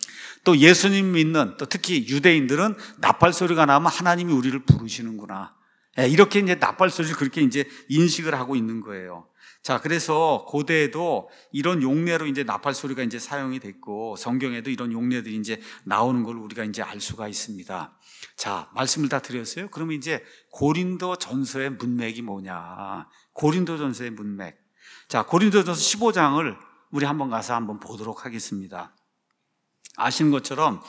또 예수님 믿는 또 특히 유대인들은 나팔 소리가 나면 하나님이 우리를 부르시는구나. 예, 이렇게 이제 나팔 소리를 그렇게 이제 인식을 하고 있는 거예요. 자, 그래서 고대에도 이런 용례로 이제 나팔 소리가 이제 사용이 됐고 성경에도 이런 용례들이 이제 나오는 걸 우리가 이제 알 수가 있습니다. 자, 말씀을 다 드렸어요. 그러면 이제 고린도 전서의 문맥이 뭐냐. 고린도 전서의 문맥. 자, 고린도 전서 15장을 우리 한번 가서 한번 보도록 하겠습니다. 아시는 것처럼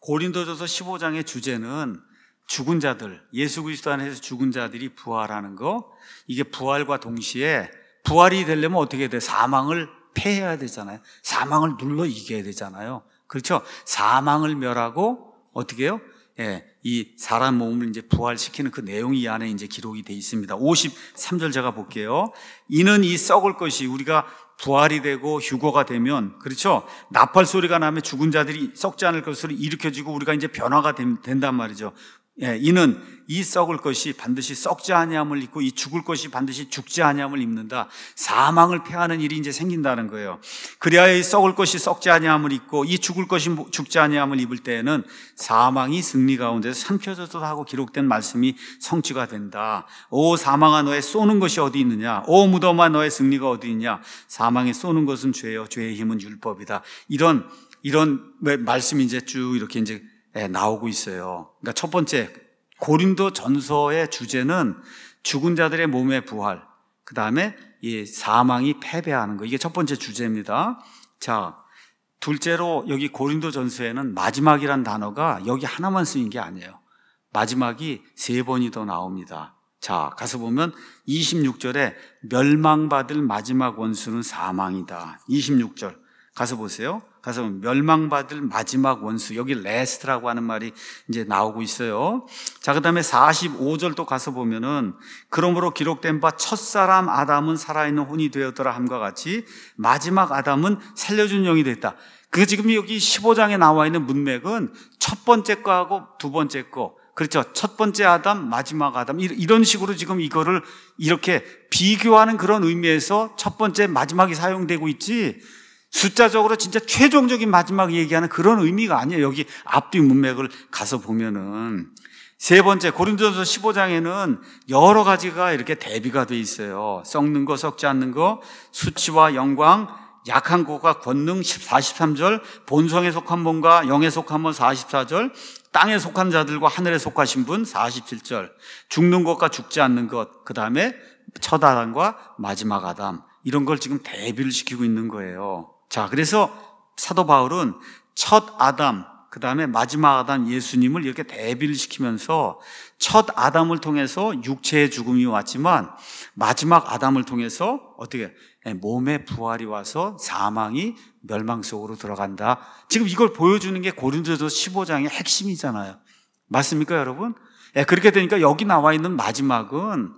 고린도 전서 15장의 주제는 죽은 자들, 예수 그리스도 안에서 죽은 자들이 부활하는 거, 이게 부활과 동시에 부활이 되려면 어떻게 돼? 사망을 패해야 되잖아요. 사망을 눌러 이겨야 되잖아요. 그렇죠? 사망을 멸하고 어떻게 해요? 예, 이 사람 몸을 이제 부활시키는 그 내용이 안에 이제 기록이 돼 있습니다. 53절 제가 볼게요. 이는 이 썩을 것이 우리가 부활이 되고 휴거가 되면 그렇죠. 나팔 소리가 나면 죽은 자들이 썩지 않을 것으로 일으켜지고 우리가 이제 변화가 된, 된단 말이죠. 예, 이는 이 썩을 것이 반드시 썩지 아니함을 입고 이 죽을 것이 반드시 죽지 아니함을 입는다. 사망을 패하는 일이 이제 생긴다는 거예요. 그래야 이 썩을 것이 썩지 아니함을 입고 이 죽을 것이 뭐, 죽지 아니함을 입을 때에는 사망이 승리 가운데서 삼켜져졌하고 기록된 말씀이 성취가 된다. 오 사망아 너의 쏘는 것이 어디 있느냐? 오 무덤아 너의 승리가 어디 있냐? 사망이 쏘는 것은 죄요 죄의 힘은 율법이다. 이런 이런 말씀이 이제 쭉 이렇게 이제 예, 나오고 있어요. 그러니까 첫 번째 고린도 전서의 주제는 죽은 자들의 몸의 부활, 그 다음에 이 사망이 패배하는 거 이게 첫 번째 주제입니다. 자, 둘째로 여기 고린도 전서에는 마지막이란 단어가 여기 하나만 쓰인 게 아니에요. 마지막이 세 번이 더 나옵니다. 자, 가서 보면 26절에 멸망받을 마지막 원수는 사망이다. 26절. 가서 보세요. 가서 멸망받을 마지막 원수 여기 레스트라고 하는 말이 이제 나오고 있어요. 자, 그다음에 45절 또 가서 보면은 그러므로 기록된 바 첫사람 아담은 살아있는 혼이 되었더라 함과 같이 마지막 아담은 살려준 영이 됐다. 그 지금 여기 15장에 나와 있는 문맥은 첫 번째 거하고 두 번째 거 그렇죠. 첫 번째 아담, 마지막 아담. 이런 식으로 지금 이거를 이렇게 비교하는 그런 의미에서 첫 번째, 마지막이 사용되고 있지. 숫자적으로 진짜 최종적인 마지막 얘기하는 그런 의미가 아니에요. 여기 앞뒤 문맥을 가서 보면은 세 번째 고린도전서 15장에는 여러 가지가 이렇게 대비가 돼 있어요. 썩는 거 썩지 않는 거, 수치와 영광, 약한 것과 권능 43절, 본성에 속한 분과 영에 속한 분 44절, 땅에 속한 자들과 하늘에 속하신 분 47절, 죽는 것과 죽지 않는 것, 그 다음에 첫 아담과 마지막 아담 이런 걸 지금 대비를 시키고 있는 거예요. 자, 그래서 사도 바울은 첫 아담, 그 다음에 마지막 아담 예수님을 이렇게 대비를 시키면서 첫 아담을 통해서 육체의 죽음이 왔지만 마지막 아담을 통해서 어떻게 예, 몸의 부활이 와서 사망이 멸망 속으로 들어간다. 지금 이걸 보여주는 게 고린도서 15장의 핵심이잖아요. 맞습니까, 여러분? 예, 그렇게 되니까 여기 나와 있는 마지막은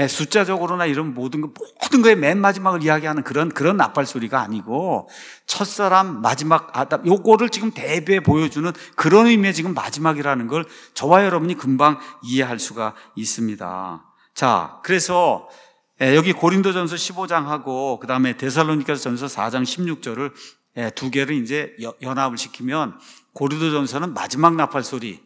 예, 숫자적으로나 이런 모든 것, 모든 것의맨 마지막을 이야기하는 그런, 그런 나팔 소리가 아니고, 첫사람, 마지막 아담, 요거를 지금 대비해 보여주는 그런 의미의 지금 마지막이라는 걸 저와 여러분이 금방 이해할 수가 있습니다. 자, 그래서, 예, 여기 고린도전서 15장하고, 그 다음에 대살로니가서 전서 4장 16절을 예, 두 개를 이제 연합을 시키면, 고린도전서는 마지막 나팔 소리,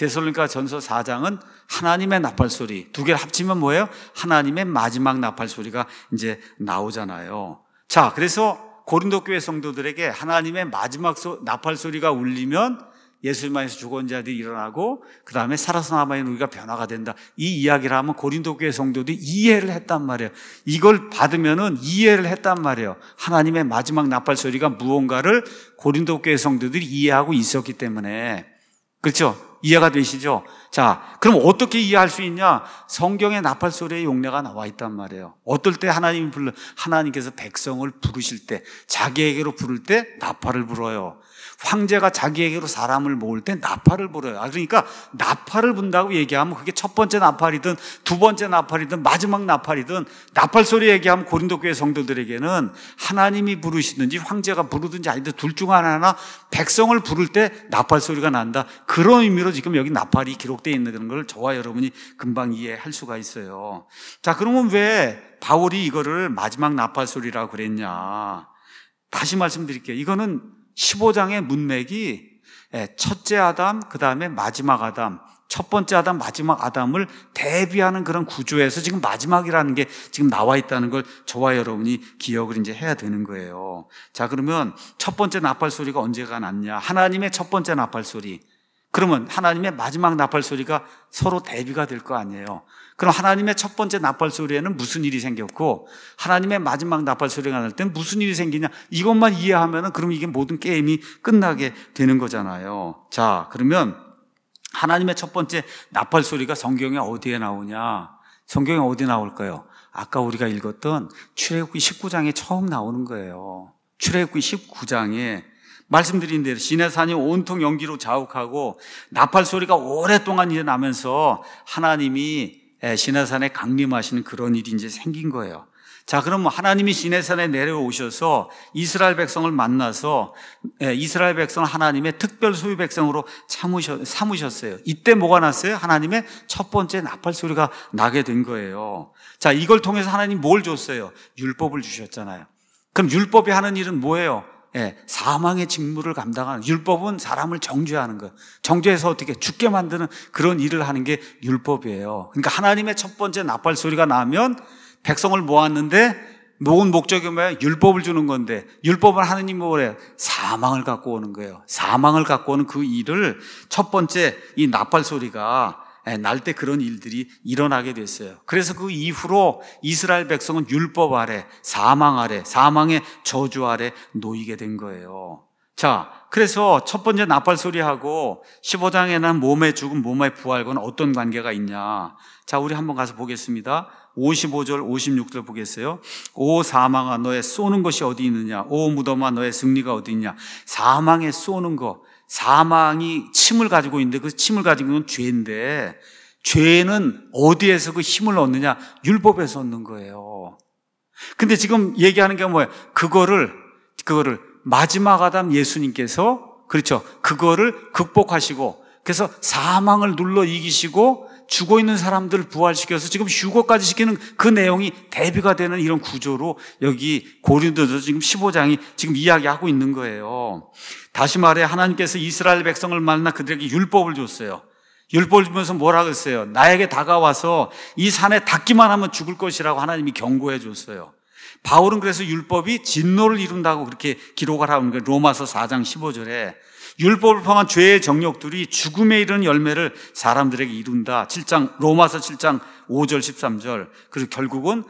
데살로니가 전서 4장은 하나님의 나팔 소리 두 개를 합치면 뭐예요? 하나님의 마지막 나팔 소리가 이제 나오잖아요. 자, 그래서 고린도 교회 성도들에게 하나님의 마지막 소, 나팔 소리가 울리면 예수님 안에서 죽은 자들이 일어나고 그 다음에 살아서 남아있는 우리가 변화가 된다. 이 이야기를 하면 고린도 교회 성도들이 이해를 했단 말이에요. 이걸 받으면은 이해를 했단 말이에요. 하나님의 마지막 나팔 소리가 무언가를 고린도 교회 성도들이 이해하고 있었기 때문에 그렇죠. 이해가 되시죠? 자, 그럼 어떻게 이해할 수 있냐? 성경에 나팔 소리의 용례가 나와 있단 말이에요. 어떨 때 하나님이 불러 하나님께서 백성을 부르실 때 자기에게로 부를 때 나팔을 불어요. 황제가 자기에게로 사람을 모을 때 나팔을 불어요. 아, 그러니까 나팔을 분다고 얘기하면 그게 첫 번째 나팔이든 두 번째 나팔이든 마지막 나팔이든 나팔 소리 얘기하면 고린도 교회 성도들에게는 하나님이 부르시든지 황제가 부르든지 아니든 둘중 하나나 백성을 부를 때 나팔 소리가 난다. 그런 의미로 지금 여기 나팔이 기록 반복되어 있는 걸 저와 여러분이 금방 이해할 수가 있어요. 자, 그러면 왜 바울이 이거를 마지막 나팔소리라고 그랬냐? 다시 말씀드릴게요. 이거는 15장의 문맥이 예, 첫째 아담, 그 다음에 마지막 아담, 첫 번째 아담, 마지막 아담을 대비하는 그런 구조에서 지금 마지막이라는 게 지금 나와 있다는 걸 저와 여러분이 기억을 이제 해야 되는 거예요. 자, 그러면 첫 번째 나팔 소리가 언제가 났냐? 하나님의 첫 번째 나팔 소리. 그러면 하나님의 마지막 나팔 소리가 서로 대비가 될 거 아니에요. 그럼 하나님의 첫 번째 나팔 소리에는 무슨 일이 생겼고 하나님의 마지막 나팔 소리가 날 때는 무슨 일이 생기냐 이것만 이해하면은 그럼 이게 모든 게임이 끝나게 되는 거잖아요. 자, 그러면 하나님의 첫 번째 나팔 소리가 성경에 어디에 나오냐? 성경에 어디 나올까요? 아까 우리가 읽었던 출애굽기 19장에 처음 나오는 거예요. 출애굽기 19장에 말씀드린 대로 시내산이 온통 연기로 자욱하고 나팔 소리가 오랫동안 일어나면서 하나님이 시내산에 강림하시는 그런 일이 이제 생긴 거예요. 자, 그러면 하나님이 시내산에 내려오셔서 이스라엘 백성을 만나서 이스라엘 백성 하나님의 특별 소유 백성으로 참으셨, 삼으셨어요. 이때 뭐가 났어요? 하나님의 첫 번째 나팔 소리가 나게 된 거예요. 자, 이걸 통해서 하나님 뭘 줬어요? 율법을 주셨잖아요. 그럼 율법이 하는 일은 뭐예요? 예, 사망의 직무를 감당하는 율법은 사람을 정죄하는 것, 정죄해서 어떻게 죽게 만드는 그런 일을 하는 게 율법이에요. 그러니까 하나님의 첫 번째 나팔 소리가 나면 백성을 모았는데 모은 목적이 뭐야? 율법을 주는 건데 율법을 하느님 뭐래? 사망을 갖고 오는 거예요. 사망을 갖고 오는 그 일을 첫 번째 이 나팔 소리가 예, 날때 그런 일들이 일어나게 됐어요. 그래서 그 이후로 이스라엘 백성은 율법 아래, 사망 아래, 사망의 저주 아래 놓이게 된 거예요. 자, 그래서 첫 번째 나팔 소리하고 15장에는 몸의 죽음, 몸의 부활과는 어떤 관계가 있냐. 자, 우리 한번 가서 보겠습니다. 55절, 56절 보겠어요. 오 사망아 너의 쏘는 것이 어디 있느냐. 오 무덤아 너의 승리가 어디 있냐. 사망에 쏘는 거. 사망이 침을 가지고 있는데 그 침을 가지고 있는 죄인데 죄는 어디에서 그 힘을 얻느냐? 율법에서 얻는 거예요. 근데 지금 얘기하는 게 뭐예요? 그거를 그거를 마지막 아담 예수님께서 그렇죠. 그거를 극복하시고 그래서 사망을 눌러 이기시고 죽어 있는 사람들 을 부활시켜서 지금 휴거까지 시키는 그 내용이 대비가 되는 이런 구조로 여기 고린도서 지금 15장이 지금 이야기하고 있는 거예요. 다시 말해 하나님께서 이스라엘 백성을 만나 그들에게 율법을 줬어요. 율법을 주면서 뭐라 그랬어요? 나에게 다가와서 이 산에 닿기만 하면 죽을 것이라고 하나님이 경고해 줬어요. 바울은 그래서 율법이 진노를 이룬다고 그렇게 기록을 하는 거예요. 로마서 4장 15절에 율법을 포함한 죄의 정욕들이 죽음에 이르는 열매를 사람들에게 이룬다. 7장 로마서 7장 5절 13절. 그리고 결국은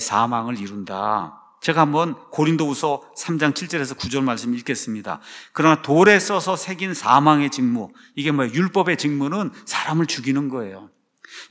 사망을 이룬다. 제가 한번 고린도후서 3장 7절에서 9절 말씀 읽겠습니다. 그러나 돌에 써서 새긴 사망의 직무. 이게 뭐예 율법의 직무는 사람을 죽이는 거예요.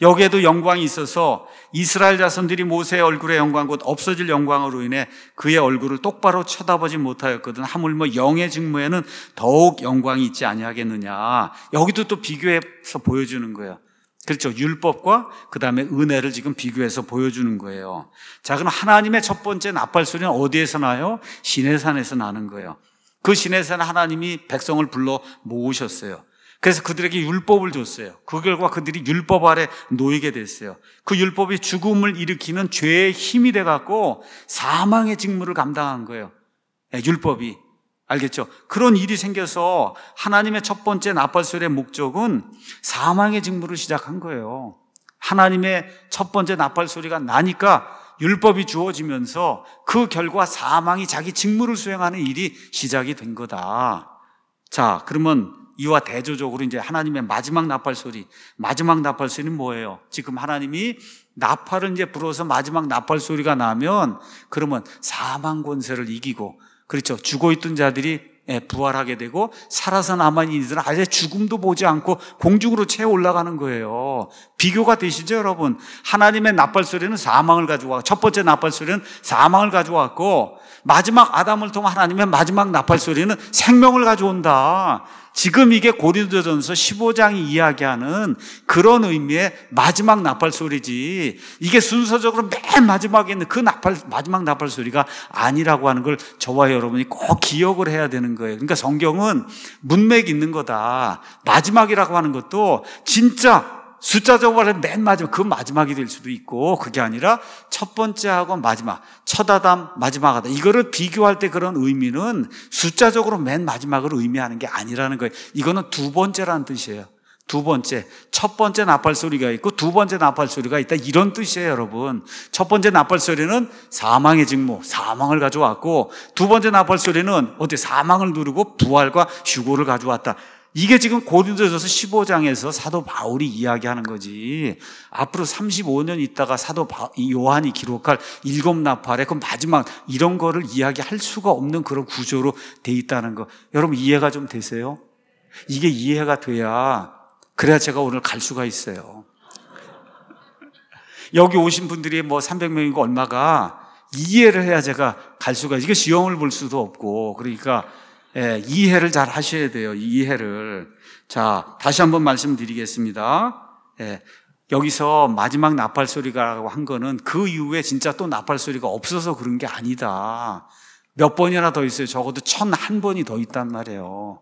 여기에도 영광이 있어서 이스라엘 자손들이 모세의 얼굴의 영광 곧 없어질 영광으로 인해 그의 얼굴을 똑바로 쳐다보지 못하였거든 하물며 영의 직무에는 더욱 영광이 있지 아니하겠느냐. 여기도 또 비교해서 보여주는 거예요. 그렇죠. 율법과 그 다음에 은혜를 지금 비교해서 보여주는 거예요. 자, 그럼 하나님의 첫 번째 나팔 소리는 어디에서 나요? 신내산에서 나는 거예요. 그신내산 하나님이 백성을 불러 모으셨어요. 그래서 그들에게 율법을 줬어요. 그 결과 그들이 율법 아래 놓이게 됐어요. 그 율법이 죽음을 일으키는 죄의 힘이 돼갖고 사망의 직무를 감당한 거예요. 네, 율법이. 알겠죠? 그런 일이 생겨서 하나님의 첫 번째 나팔소리의 목적은 사망의 직무를 시작한 거예요. 하나님의 첫 번째 나팔소리가 나니까 율법이 주어지면서 그 결과 사망이 자기 직무를 수행하는 일이 시작이 된 거다. 자, 그러면 이와 대조적으로 이제 하나님의 마지막 나팔 소리, 마지막 나팔 소리는 뭐예요? 지금 하나님이 나팔을 이제 불어서 마지막 나팔 소리가 나면 그러면 사망 권세를 이기고 그렇죠. 죽어 있던 자들이 예, 부활하게 되고 살아서 남은 이들은 아예 죽음도 보지 않고 공중으로 채 올라가는 거예요. 비교가 되시죠, 여러분? 하나님의 나팔 소리는 사망을 가져와. 첫 번째 나팔 소리는 사망을 가져왔고 마지막 아담을 통한 하나님의 마지막 나팔 소리는 생명을 가져온다. 지금 이게 고린도전서 15장이 이야기하는 그런 의미의 마지막 나팔 소리지 이게 순서적으로 맨 마지막에 있는 그 나팔 마지막 나팔 소리가 아니라고 하는 걸 저와 여러분이 꼭 기억을 해야 되는 거예요. 그러니까 성경은 문맥 있는 거다. 마지막이라고 하는 것도 진짜 숫자적으로 맨 마지막, 그 마지막이 될 수도 있고, 그게 아니라 첫 번째하고 마지막, 첫 아담, 마지막 아담. 이거를 비교할 때 그런 의미는 숫자적으로 맨 마지막을 의미하는 게 아니라는 거예요. 이거는 두 번째라는 뜻이에요. 두 번째. 첫 번째 나팔 소리가 있고 두 번째 나팔 소리가 있다. 이런 뜻이에요, 여러분. 첫 번째 나팔 소리는 사망의 직무, 사망을 가져왔고 두 번째 나팔 소리는 어때? 사망을 누르고 부활과 휴고를 가져왔다. 이게 지금 고린도전서 15장에서 사도 바울이 이야기하는 거지. 앞으로 35년 있다가 사도 바, 요한이 기록할 일곱 나팔의 그 마지막 이런 거를 이야기할 수가 없는 그런 구조로 돼 있다는 거. 여러분 이해가 좀 되세요? 이게 이해가 돼야 그래야 제가 오늘 갈 수가 있어요. 여기 오신 분들이 뭐 300명이고 얼마가 이해를 해야 제가 갈 수가 있어요. 이게 시험을 볼 수도 없고 그러니까 예, 이해를 잘 하셔야 돼요. 이해를. 자, 다시 한번 말씀드리겠습니다. 예, 여기서 마지막 나팔 소리가라고 한 거는 그 이후에 진짜 또 나팔 소리가 없어서 그런 게 아니다. 몇 번이나 더 있어요. 적어도 천 한 번이 더 있단 말이에요.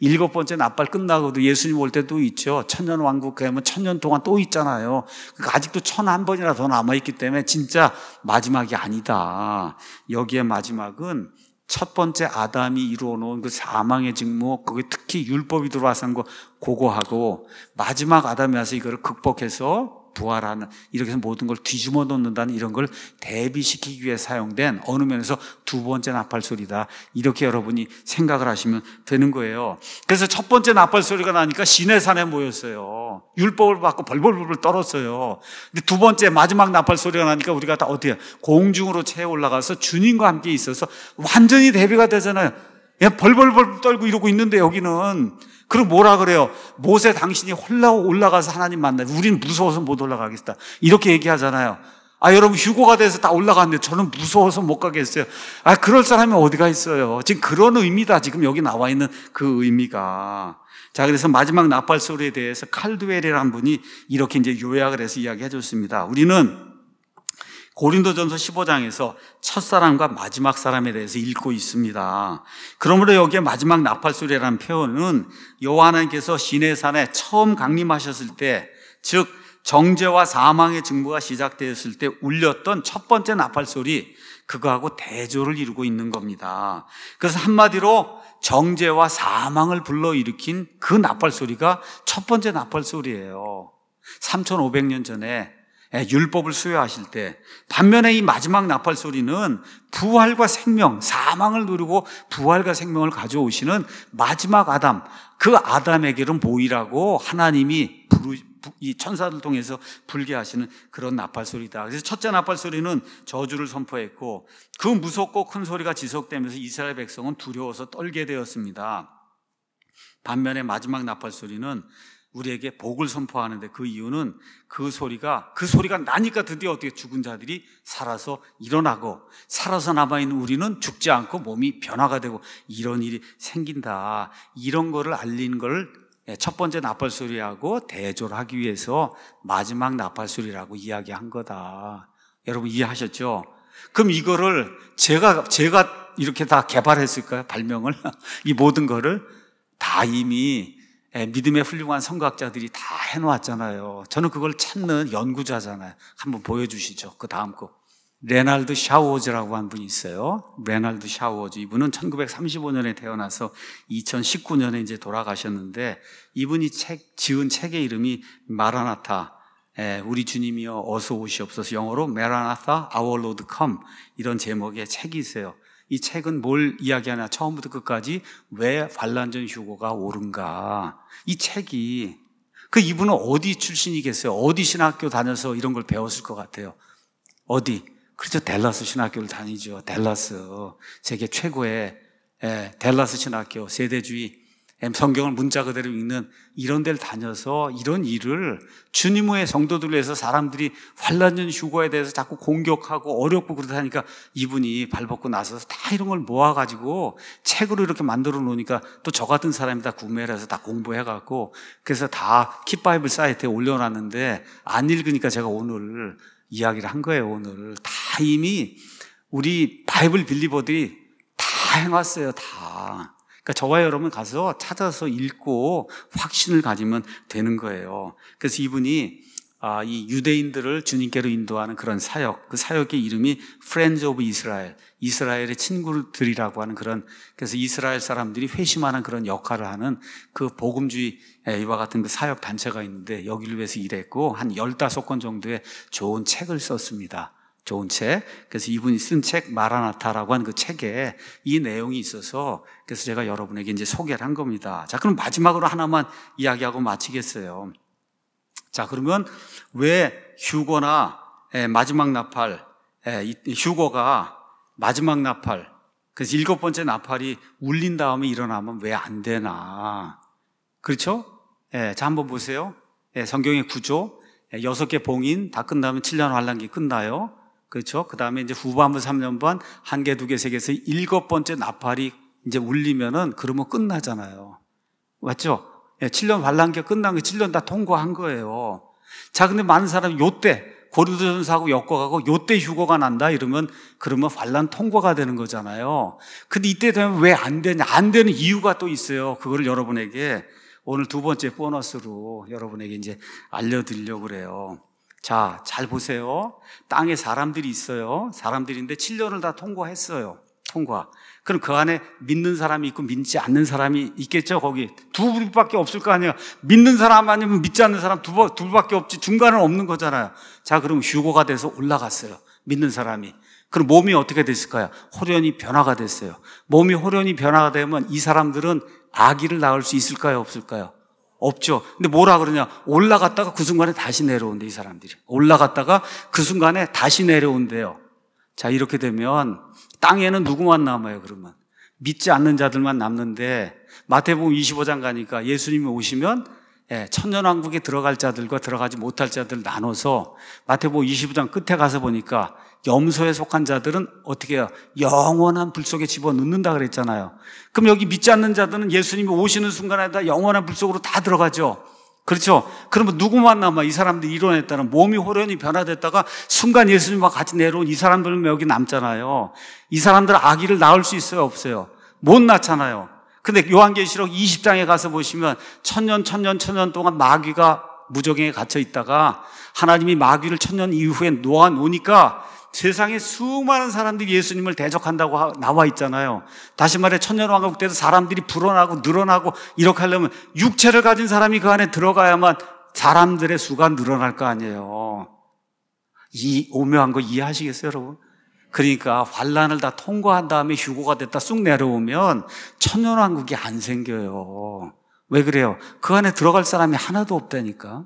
일곱 번째 나팔 끝나고도 예수님 올때도 있죠. 천년 왕국 그면 천년 동안 또 있잖아요. 그러니까 아직도 천 한 번이나 더 남아있기 때문에 진짜 마지막이 아니다. 여기에 마지막은 첫 번째 아담이 이루어놓은 그 사망의 직무, 그게 특히 율법이 들어와서 한 거, 고거 하고, 마지막 아담이 와서 이거를 극복해서 부활하는 이렇게 해서 모든 걸 뒤집어 놓는다는 이런 걸 대비시키기 위해 사용된 어느 면에서 두 번째 나팔소리다 이렇게 여러분이 생각을 하시면 되는 거예요 그래서 첫 번째 나팔소리가 나니까 시내산에 모였어요 율법을 받고 벌벌벌벌 떨었어요 근데 두 번째 마지막 나팔소리가 나니까 우리가 다 어디에 공중으로 채 올라가서 주님과 함께 있어서 완전히 대비가 되잖아요 벌벌벌 떨고 이러고 있는데 여기는 그럼 뭐라 그래요? 모세 당신이 홀라 올라가서 하나님 만나. 우린 무서워서 못 올라가겠다. 이렇게 얘기하잖아요. 아, 여러분 휴고가 돼서 다 올라갔는데 저는 무서워서 못 가겠어요. 아, 그럴 사람이 어디가 있어요. 지금 그런 의미다. 지금 여기 나와 있는 그 의미가. 자, 그래서 마지막 나팔 소리에 대해서 칼드웰이라는 분이 이렇게 이제 요약을 해서 이야기해 줬습니다. 우리는 고린도전서 15장에서 첫사람과 마지막 사람에 대해서 읽고 있습니다. 그러므로 여기에 마지막 나팔소리라는 표현은 여호와께서 시내산에 처음 강림하셨을 때, 즉 정죄와 사망의 증거가 시작되었을 때 울렸던 첫 번째 나팔소리, 그거하고 대조를 이루고 있는 겁니다. 그래서 한마디로 정죄와 사망을 불러일으킨 그 나팔소리가 첫 번째 나팔소리예요. 3,500년 전에 예, 율법을 수여하실 때 반면에 이 마지막 나팔 소리는 부활과 생명, 사망을 누리고 부활과 생명을 가져오시는 마지막 아담, 그 아담에게는 보이라고 하나님이 부르, 이천사들 통해서 불게 하시는 그런 나팔 소리다. 그래서 첫째 나팔 소리는 저주를 선포했고 그 무섭고 큰 소리가 지속되면서 이스라엘 백성은 두려워서 떨게 되었습니다. 반면에 마지막 나팔 소리는 우리에게 복을 선포하는데 그 이유는 그 소리가 그 소리가 나니까 드디어 어떻게 죽은 자들이 살아서 일어나고 살아서 남아 있는 우리는 죽지 않고 몸이 변화가 되고 이런 일이 생긴다. 이런 거를 알리는걸첫 예, 번째 나팔 소리하고 대조를 하기 위해서 마지막 나팔 소리라고 이야기한 거다. 여러분 이해하셨죠? 그럼 이거를 제가 제가 이렇게 다 개발했을까요? 발명을 이 모든 거를 다 이미 예, 믿음의 훌륭한 성과자들이다 해놓았잖아요. 저는 그걸 찾는 연구자잖아요. 한번 보여주시죠. 그 다음 거. 레날드 샤워즈라고 한 분이 있어요. 레날드 샤워즈. 이분은 1935년에 태어나서 2019년에 이제 돌아가셨는데 이분이 책, 지은 책의 이름이 마라나타. 예, 우리 주님이여 어서 오시옵소서 영어로 메라나타 아워로드 컴 이런 제목의 책이 있어요. 이 책은 뭘 이야기하냐? 처음부터 끝까지 왜 반란전 휴고가 옳은가? 이 책이 그 이분은 어디 출신이겠어요? 어디 신학교 다녀서 이런 걸 배웠을 것 같아요? 어디? 그렇죠. 델라스 신학교를 다니죠. 델라스 세계 최고의 에, 예, 델라스 신학교 세대주의 예, 성경을 문자 그대로 읽는 이런 데를 다녀서 이런 일을 주님 의 성도들 위해서 사람들이 환란전 휴거에 대해서 자꾸 공격하고 어렵고 그렇다니까 이분이 발벗고 나서서 다 이런 걸 모아가지고 책으로 이렇게 만들어 놓으니까 또 저 같은 사람이 다 구매를 해서 다 공부해갖고 그래서 다 킵바이블 사이트에 올려놨는데 안 읽으니까 제가 오늘 이야기를 한 거예요, 오늘. 다 이미 우리 바이블 빌리버들이 다 해놨어요, 다. 그러니까 저와 여러분 가서 찾아서 읽고 확신을 가지면 되는 거예요. 그래서 이분이 아, 이 유대인들을 주님께로 인도하는 그런 사역, 그 사역의 이름이 Friends of Israel, 이스라엘의 친구들이라고 하는 그런, 그래서 이스라엘 사람들이 회심하는 그런 역할을 하는 그 복음주의와 이 같은 그 사역 단체가 있는데 여기를 위해서 일했고 한 15권 정도의 좋은 책을 썼습니다. 좋은 책. 그래서 이분이 쓴책 마라나타라고 한그 책에 이 내용이 있어서 그래서 제가 여러분에게 이제 소개를 한 겁니다. 자, 그럼 마지막으로 하나만 이야기하고 마치겠어요. 자, 그러면 왜 휴거나 에, 예, 마지막 나팔, 에, 예, 휴거가 마지막 나팔, 그래서 일곱 번째 나팔이 울린 다음에 일어나면 왜 안 되나. 그렇죠? 예, 자, 한번 보세요. 예, 성경의 구조. 예, 여섯 개 봉인 다 끝나면 7년 환란기 끝나요. 그렇죠? 그 다음에 이제 후반부 3년반 한 개, 두 개, 세 개, 에서 일곱 번째 나팔이 이제 울리면은 그러면 끝나잖아요. 맞죠? 예, 7년 반란기 끝난 게 7년 다 통과한 거예요. 자, 근데 많은 사람이 요 때 고린도전사하고 엮어가고 요 때 휴거가 난다 이러면 그러면 반란 통과가 되는 거잖아요. 근데 이때 되면 왜 안 되냐? 안 되는 이유가 또 있어요. 그거를 여러분에게 오늘 두 번째 보너스로 여러분에게 이제 알려드리려고 그래요. 자, 잘 보세요. 땅에 사람들이 있어요. 사람들인데 7년을 다 통과했어요. 통과. 그럼 그 안에 믿는 사람이 있고 믿지 않는 사람이 있겠죠, 거기. 두 분밖에 없을 거 아니에요. 믿는 사람 아니면 믿지 않는 사람 두, 둘밖에 없지. 중간은 없는 거잖아요. 자, 그럼 휴고가 돼서 올라갔어요. 믿는 사람이. 그럼 몸이 어떻게 됐을까요? 호련이 변화가 됐어요. 몸이 호련이 변화가 되면 이 사람들은 아기를 낳을 수 있을까요, 없을까요? 없죠. 근데 뭐라 그러냐? 올라갔다가 그 순간에 다시 내려온대 이 사람들이. 올라갔다가 그 순간에 다시 내려온대요. 자, 이렇게 되면 땅에는 누구만 남아요, 그러면? 믿지 않는 자들만 남는데 마태복음 25장 가니까 예수님이 오시면 예, 천년왕국에 들어갈 자들과 들어가지 못할 자들 나눠서 마태복음 25장 끝에 가서 보니까 염소에 속한 자들은 어떻게 해요? 영원한 불 속에 집어넣는다 그랬잖아요. 그럼 여기 믿지 않는 자들은 예수님이 오시는 순간에다 영원한 불 속으로 다 들어가죠. 그렇죠? 그러면 누구만 남아? 이 사람들 이론에 따른 몸이 호련히 변화됐다가 순간 예수님과 같이 내려온 이 사람들은 여기 남잖아요. 이 사람들은 아기를 낳을 수 있어요? 없어요? 못 낳잖아요. 근데 요한계시록 20장에 가서 보시면 천년, 천년, 천년 동안 마귀가 무적행에 갇혀 있다가 하나님이 마귀를 천년 이후에 놓아 놓으니까 세상에 수많은 사람들이 예수님을 대적한다고 나와 있잖아요. 다시 말해 천년왕국 때도 사람들이 불어나고 늘어나고 이렇게 하려면 육체를 가진 사람이 그 안에 들어가야만 사람들의 수가 늘어날 거 아니에요. 이 오묘한 거 이해하시겠어요, 여러분? 그러니까 환란을 다 통과한 다음에 휴고가 됐다 쑥 내려오면 천년왕국이 안 생겨요. 왜 그래요? 그 안에 들어갈 사람이 하나도 없다니까.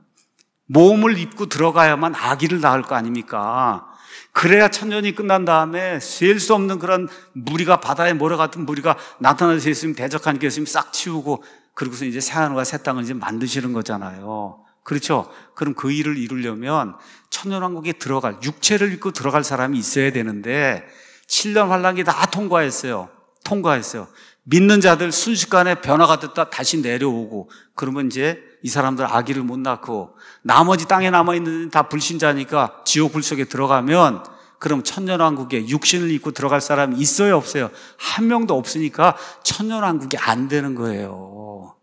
몸을 입고 들어가야만 아기를 낳을 거 아닙니까? 그래야 천년이 끝난 다음에 셀 수 없는 그런 무리가 바다에 몰아같던 무리가 나타날 수 있으면 대적하는게 있으면 싹 치우고 그리고서 이제 새 하늘과 새 땅을 이제 만드시는 거잖아요. 그렇죠? 그럼 그 일을 이루려면 천년왕국에 들어갈 육체를 입고 들어갈 사람이 있어야 되는데 7년 환란기 다 통과했어요. 통과했어요. 믿는 자들 순식간에 변화가 됐다 다시 내려오고 그러면 이제 이 사람들 아기를 못 낳고 나머지 땅에 남아있는 다 불신자니까 지옥 불 속에 들어가면 그럼 천년왕국에 육신을 입고 들어갈 사람이 있어요, 없어요? 한 명도 없으니까 천년왕국이 안 되는 거예요.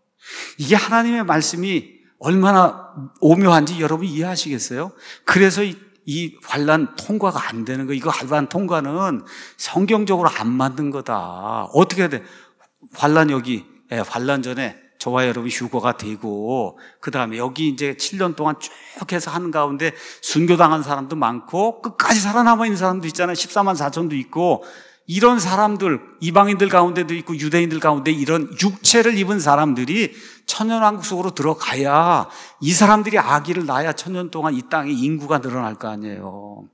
이게 하나님의 말씀이 얼마나 오묘한지 여러분 이해하시겠어요? 그래서 이, 이 환란 통과가 안 되는 거. 이거 환란 통과는 성경적으로 안 만든 거다. 어떻게 해야 돼? 환란 여기, 예, 환란 전에 저와 여러분이 휴거가 되고 그 다음에 여기 이제 7년 동안 쭉 해서 하는 가운데 순교당한 사람도 많고 끝까지 살아남아 있는 사람도 있잖아요. 14만 4천도 있고 이런 사람들 이방인들 가운데도 있고 유대인들 가운데 이런 육체를 입은 사람들이 천연왕국 속으로 들어가야 이 사람들이 아기를 낳아야 천년 동안 이 땅에 인구가 늘어날 거 아니에요.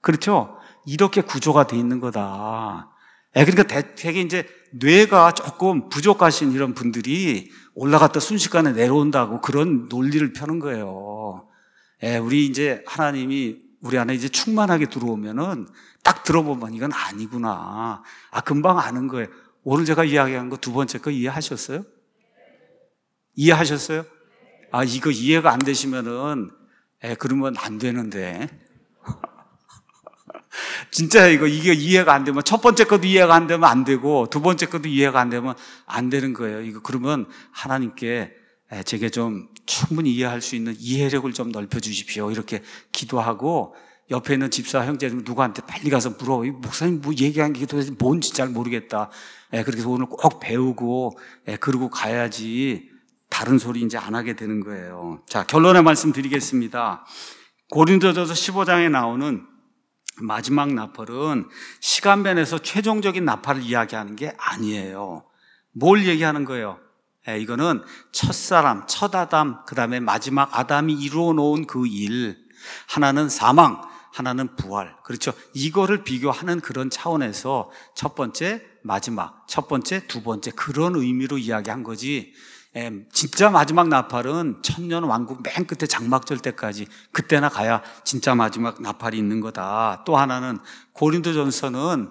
그렇죠? 이렇게 구조가 돼 있는 거다. 예, 그러니까 대개 이제 뇌가 조금 부족하신 이런 분들이 올라갔다 순식간에 내려온다고 그런 논리를 펴는 거예요. 예, 우리 이제 하나님이 우리 안에 이제 충만하게 들어오면은 딱 들어보면 이건 아니구나. 아, 금방 아는 거예요. 오늘 제가 이야기한 거 두 번째 거 이해하셨어요? 이해하셨어요? 아, 이거 이해가 안 되시면은, 예, 그러면 안 되는데. 진짜 이거 이게 이해가 안 되면 첫 번째 것도 이해가 안 되면 안 되고 두 번째 것도 이해가 안 되면 안 되는 거예요. 이거 그러면 하나님께 제게 좀 충분히 이해할 수 있는 이해력을 좀 넓혀 주십시오. 이렇게 기도하고 옆에 있는 집사 형제 누구한테 빨리 가서 물어. 목사님 뭐 얘기한 게 도대체 뭔지 잘 모르겠다. 예, 그렇게 해서 오늘 꼭 배우고, 예, 그러고 가야지 다른 소리 이제 안 하게 되는 거예요. 자, 결론의 말씀 드리겠습니다. 고린도전서 15장에 나오는 마지막 나팔은 시간변에서 최종적인 나팔을 이야기하는 게 아니에요. 뭘 얘기하는 거예요? 네, 이거는 첫사람, 첫아담, 그 다음에 마지막 아담이 이루어 놓은 그 일. 하나는 사망, 하나는 부활. 그렇죠. 이거를 비교하는 그런 차원에서 첫 번째, 마지막, 첫 번째, 두 번째 그런 의미로 이야기한 거지. 진짜 마지막 나팔은 천년 왕국 맨 끝에 장막절 때까지 그때나 가야 진짜 마지막 나팔이 있는 거다. 또 하나는 고린도전서는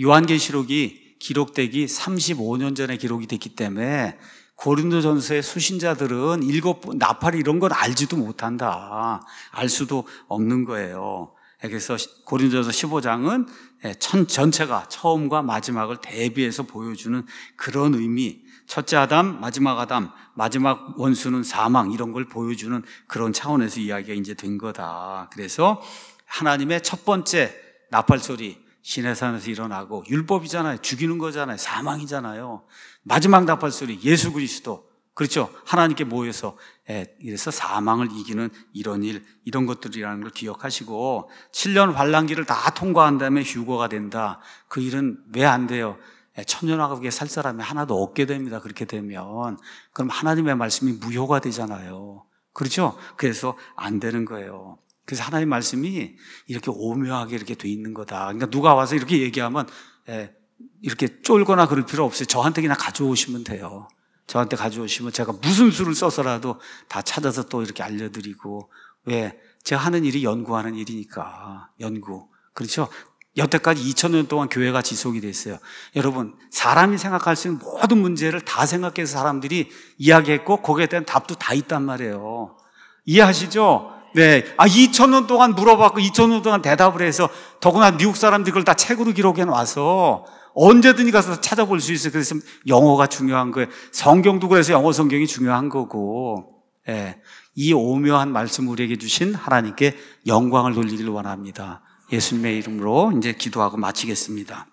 요한계시록이 기록되기 35년 전에 기록이 됐기 때문에 고린도전서의 수신자들은 일곱 나팔 이런 이건 알지도 못한다. 알 수도 없는 거예요. 예, 그래서 고린도전서 15장은 예, 천 전체가 처음과 마지막을 대비해서 보여주는 그런 의미 첫째 아담, 마지막 아담, 마지막 원수는 사망 이런 걸 보여주는 그런 차원에서 이야기가 이제 된 거다. 그래서 하나님의 첫 번째 나팔 소리 신해산에서 일어나고 율법이잖아요. 죽이는 거잖아요. 사망이잖아요. 마지막 나팔 소리 예수 그리스도. 그렇죠. 하나님께 모여서 예, 이래서 사망을 이기는 이런 일 이런 것들이라는 걸 기억하시고 7년 환란기를 다 통과한 다음에 휴거가 된다. 그 일은 왜 안 돼요? 예, 천연화국에 살 사람이 하나도 없게 됩니다. 그렇게 되면. 그럼 하나님의 말씀이 무효가 되잖아요. 그렇죠? 그래서 안 되는 거예요. 그래서 하나님의 말씀이 이렇게 오묘하게 이렇게 돼 있는 거다. 그러니까 누가 와서 이렇게 얘기하면, 예, 이렇게 쫄거나 그럴 필요 없어요. 저한테 그냥 가져오시면 돼요. 저한테 가져오시면 제가 무슨 수를 써서라도 다 찾아서 또 이렇게 알려드리고, 왜? 제가 하는 일이 연구하는 일이니까. 연구. 그렇죠? 여태까지 2000년 동안 교회가 지속이 됐어요. 여러분, 사람이 생각할 수 있는 모든 문제를 다 생각해서 사람들이 이야기했고 거기에 대한 답도 다 있단 말이에요. 이해하시죠? 네. 아, 2000년 동안 물어봤고 2000년 동안 대답을 해서 더구나 미국 사람들 이 그걸 다 책으로 기록해 놔서 언제든지 가서 찾아볼 수 있어요. 그래서 영어가 중요한 거예요. 성경도 그래서 영어 성경이 중요한 거고. 예. 네. 이 오묘한 말씀 우리에게 주신 하나님께 영광을 돌리기를 원합니다. 예수님의 이름으로 이제 기도하고 마치겠습니다.